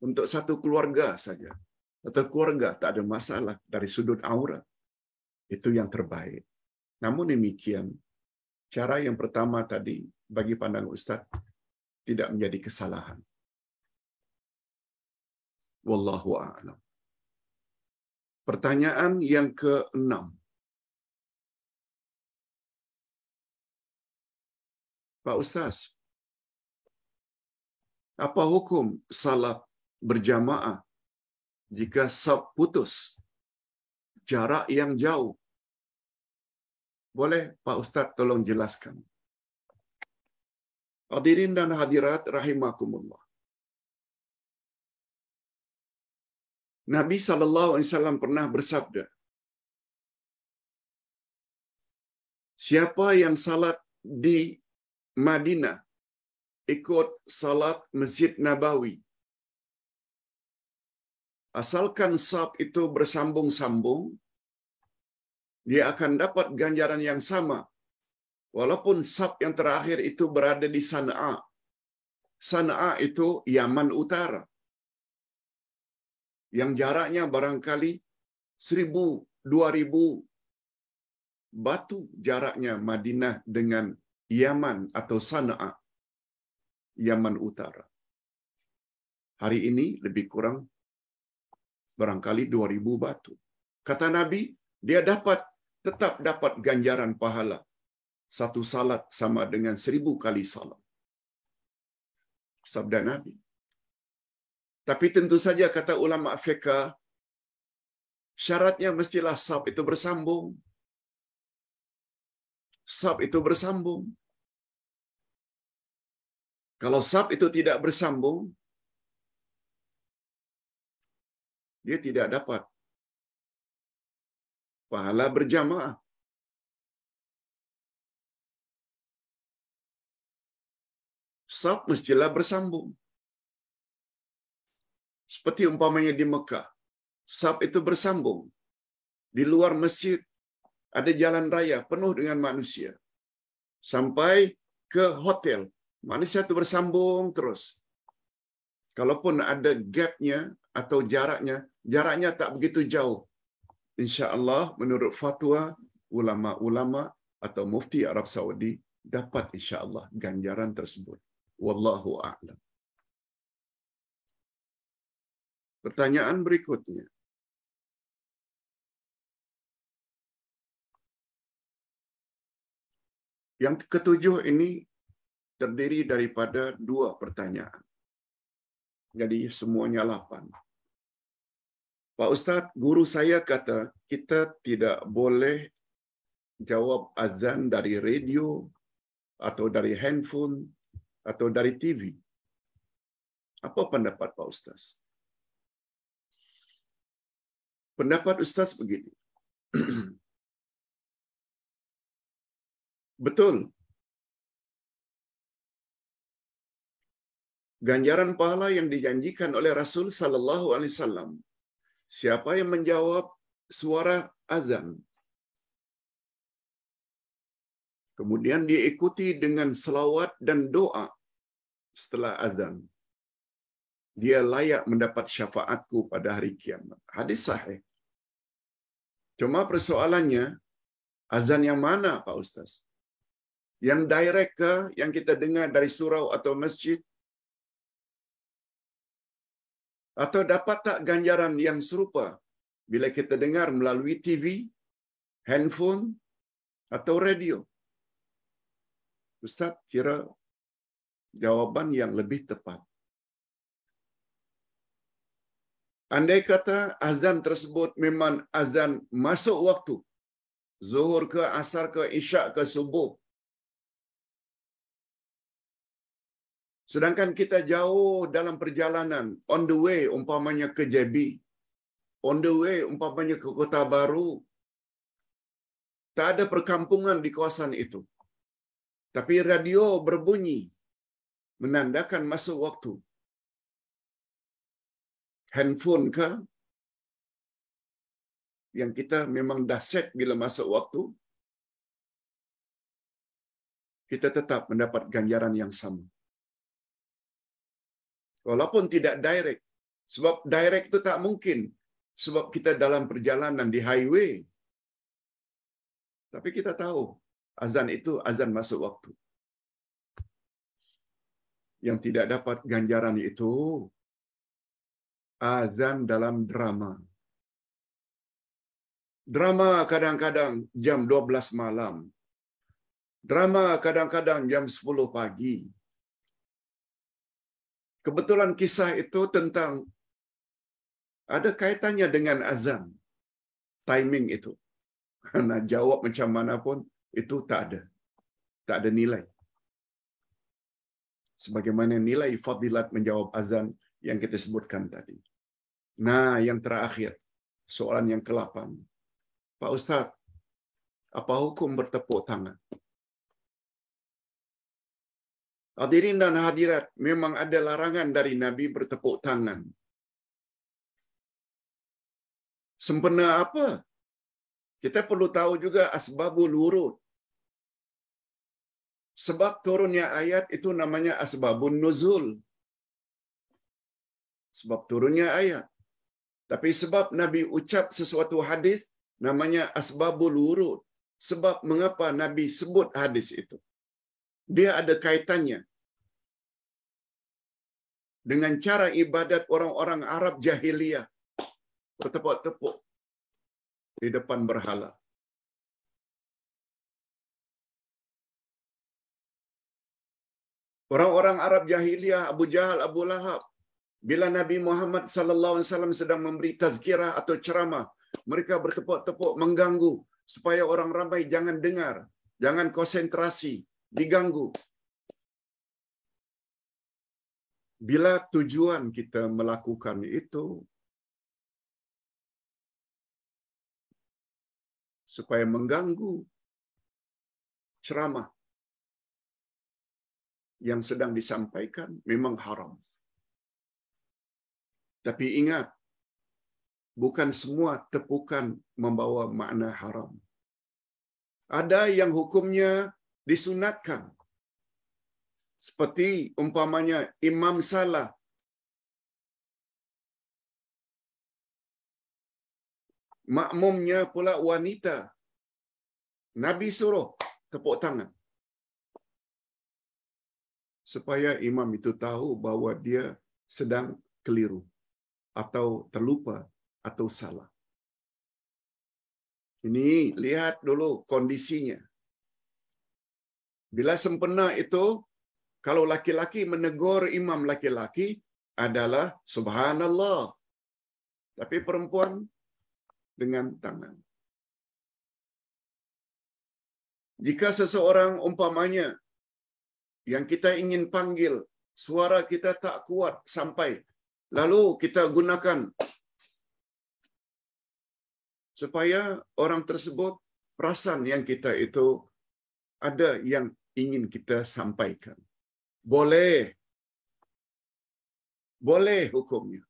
untuk satu keluarga saja. Atau keluarga tak ada masalah dari sudut aurat. Itu yang terbaik. Namun demikian, Cara yang pertama tadi, bagi pandang Ustadz, tidak menjadi kesalahan. Wallahu a'lam. Pertanyaan yang keenam. Pak Ustaz, apa hukum salat berjamaah jika putus jarak yang jauh boleh Pak Ustadz tolong jelaskan. Hadirin dan hadirat rahimakumullah. Nabi sallallahu alaihi wasallam pernah bersabda, Siapa yang salat di Madinah ikut salat Masjid Nabawi, asalkan sab itu bersambung-sambung, dia akan dapat ganjaran yang sama. Walaupun sab yang terakhir itu berada di Sana'a. Sana'a itu Yaman Utara. Yang jaraknya barangkali seribu, dua ribu batu jaraknya Madinah dengan Yaman atau Sana'a. Yaman Utara. Hari ini lebih kurang barangkali 2000 batu. Kata Nabi, dia dapat tetap dapat ganjaran pahala. Satu salat sama dengan seribu kali salat. Sabda Nabi. Tapi tentu saja kata ulama Afrika, syaratnya mestilah sab itu bersambung. Sab itu bersambung. Kalau sab itu tidak bersambung, dia tidak dapat pahala berjamaah. Sab mestilah bersambung. Seperti umpamanya di Mekah, sab itu bersambung. Di luar masjid ada jalan raya penuh dengan manusia. Sampai ke hotel, manusia itu bersambung terus. Kalaupun ada gapnya atau jaraknya, jaraknya tak begitu jauh insya-Allah menurut fatwa ulama-ulama atau mufti Arab Saudi dapat insya-Allah ganjaran tersebut. Wallahu a'lam. Pertanyaan berikutnya. Yang ketujuh ini terdiri daripada dua pertanyaan. Jadi semuanya delapan. Pak Ustaz, guru saya kata kita tidak boleh jawab azan dari radio atau dari handphone atau dari TV. Apa pendapat Pak Ustaz? Pendapat Ustaz begini. Betul. Ganjaran pahala yang dijanjikan oleh Rasul sallallahu alaihi wasallam Siapa yang menjawab suara azan? Kemudian diikuti dengan selawat dan doa setelah azan. Dia layak mendapat syafaatku pada hari kiamat. Hadis sahih. Cuma persoalannya, azan yang mana Pak Ustaz? Yang direct ke yang kita dengar dari surau atau masjid? atau dapat tak ganjaran yang serupa bila kita dengar melalui TV, handphone atau radio? Ustaz kira jawaban yang lebih tepat. Andai kata azan tersebut memang azan masuk waktu. Zuhur ke, asar ke, isyak ke, subuh. Sedangkan kita jauh dalam perjalanan, on the way umpamanya ke JB, on the way umpamanya ke Kota Baru, tak ada perkampungan di kawasan itu. Tapi radio berbunyi, menandakan masuk waktu. Handphone ke? Yang kita memang dah set bila masuk waktu, kita tetap mendapat ganjaran yang sama. Walaupun tidak direct. Sebab direct itu tak mungkin. Sebab kita dalam perjalanan di highway. Tapi kita tahu azan itu azan masuk waktu. Yang tidak dapat ganjaran itu azan dalam drama. Drama kadang-kadang jam 12 malam. Drama kadang-kadang jam 10 pagi Kebetulan kisah itu tentang ada kaitannya dengan azan. Timing itu. Nah, jawab macam mana pun itu tak ada. Tak ada nilai. Sebagaimana nilai fadilat menjawab azan yang kita sebutkan tadi. Nah, yang terakhir, soalan yang ke-8. Pak Ustadz, apa hukum bertepuk tangan? Hadirin dan hadirat, memang ada larangan dari Nabi bertepuk tangan. Sempena apa? Kita perlu tahu juga asbabul wurud. Sebab turunnya ayat itu namanya asbabun nuzul. Sebab turunnya ayat. Tapi sebab Nabi ucap sesuatu hadis namanya asbabul wurud. Sebab mengapa Nabi sebut hadis itu? Dia ada kaitannya. dengan cara ibadat orang-orang Arab jahiliyah. Bertepuk-tepuk di depan berhala. Orang-orang Arab jahiliyah Abu Jahal, Abu Lahab bila Nabi Muhammad sallallahu alaihi wasallam sedang memberi tazkirah atau ceramah, mereka bertepuk-tepuk mengganggu supaya orang ramai jangan dengar, jangan konsentrasi, diganggu. Bila tujuan kita melakukan itu supaya mengganggu ceramah yang sedang disampaikan memang haram. Tapi ingat, bukan semua tepukan membawa makna haram. Ada yang hukumnya disunatkan. Seperti umpamanya Imam Salah makmumnya pula wanita. Nabi suruh tepuk tangan. Supaya imam itu tahu bahwa dia sedang keliru atau terlupa atau salah. Ini lihat dulu kondisinya. Bila sempena itu kalau laki-laki menegur imam laki-laki adalah subhanallah. Tapi perempuan dengan tangan. Jika seseorang umpamanya yang kita ingin panggil, suara kita tak kuat sampai. Lalu kita gunakan supaya orang tersebut perasaan yang kita itu ada yang ingin kita sampaikan. Boleh. Boleh hukumnya.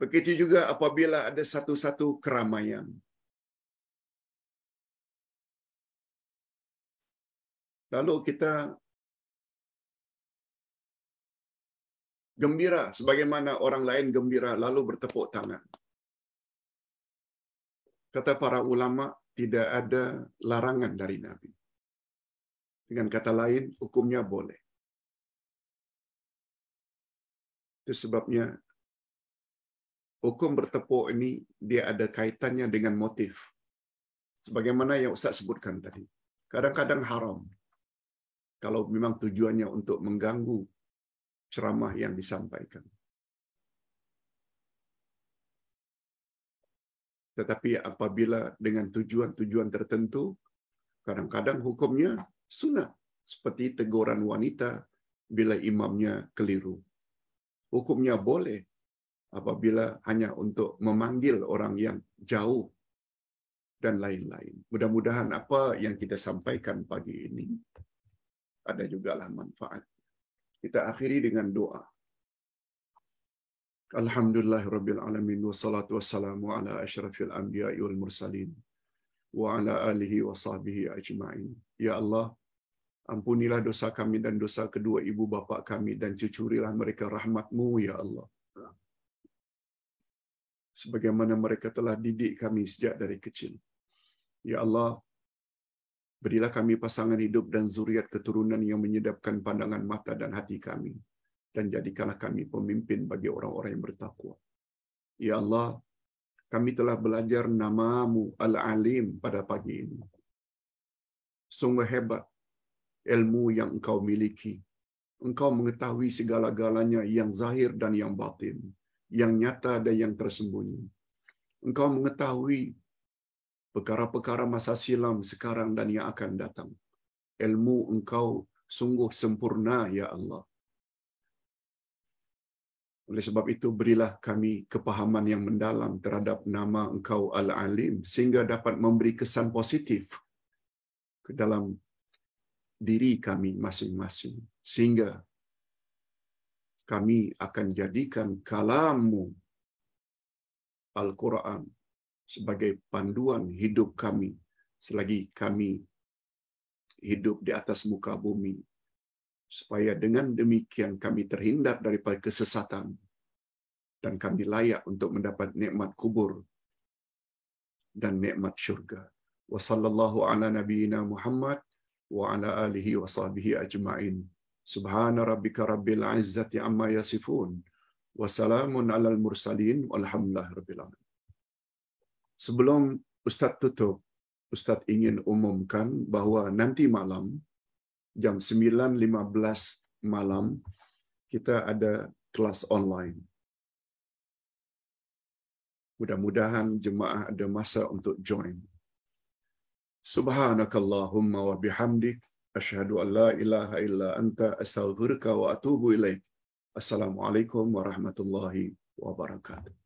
Begitu juga apabila ada satu-satu keramaian. Lalu kita gembira sebagaimana orang lain gembira lalu bertepuk tangan. Kata para ulama, tidak ada larangan dari Nabi. Dengan kata lain, hukumnya boleh. Itu sebabnya hukum bertepuk ini dia ada kaitannya dengan motif. Sebagaimana yang Ustaz sebutkan tadi. Kadang-kadang haram. Kalau memang tujuannya untuk mengganggu ceramah yang disampaikan. Tetapi apabila dengan tujuan-tujuan tertentu, kadang-kadang hukumnya sunat. Seperti teguran wanita bila imamnya keliru. Hukumnya boleh apabila hanya untuk memanggil orang yang jauh dan lain-lain. Mudah-mudahan apa yang kita sampaikan pagi ini ada juga lah manfaat. Kita akhiri dengan doa. Alhamdulillahirabbil wassalatu wassalamu ala ashrafil anbiya wal mursalin wa ala alihi wa sahbihi ajma'in. Ya Allah, ampunilah dosa kami dan dosa kedua ibu bapak kami dan cucurilah mereka rahmatmu ya Allah. Sebagaimana mereka telah didik kami sejak dari kecil. Ya Allah, berilah kami pasangan hidup dan zuriat keturunan yang menyedapkan pandangan mata dan hati kami dan jadikanlah kami pemimpin bagi orang-orang yang bertakwa. Ya Allah, kami telah belajar namamu Al-Alim pada pagi ini. Sungguh hebat ilmu yang engkau miliki. Engkau mengetahui segala-galanya yang zahir dan yang batin, yang nyata dan yang tersembunyi. Engkau mengetahui perkara-perkara masa silam sekarang dan yang akan datang. Ilmu engkau sungguh sempurna, ya Allah oleh sebab itu berilah kami kepahaman yang mendalam terhadap nama Engkau Al-Alim sehingga dapat memberi kesan positif ke dalam diri kami masing-masing sehingga kami akan jadikan kalammu Al-Quran sebagai panduan hidup kami selagi kami hidup di atas muka bumi supaya dengan demikian kami terhindar daripada kesesatan dan kami layak untuk mendapat nikmat kubur dan nikmat syurga. wassallallahu ala nabiyyina Muhammad wa ala alihi wa sahbihi ajma'in. Subhana rabbika rabbil izzati amma yasifun. Wassalamun alal mursalin walhamdulillah rabbil alamin. Sebelum Ustaz tutup, Ustaz ingin umumkan bahwa nanti malam jam 9.15 malam kita ada kelas online. Mudah-mudahan jemaah ada masa untuk join. Subhanakallahumma wa bihamdik. Ashadu an la ilaha illa anta astaghfiruka wa atubu ilaik. Assalamualaikum warahmatullahi wabarakatuh.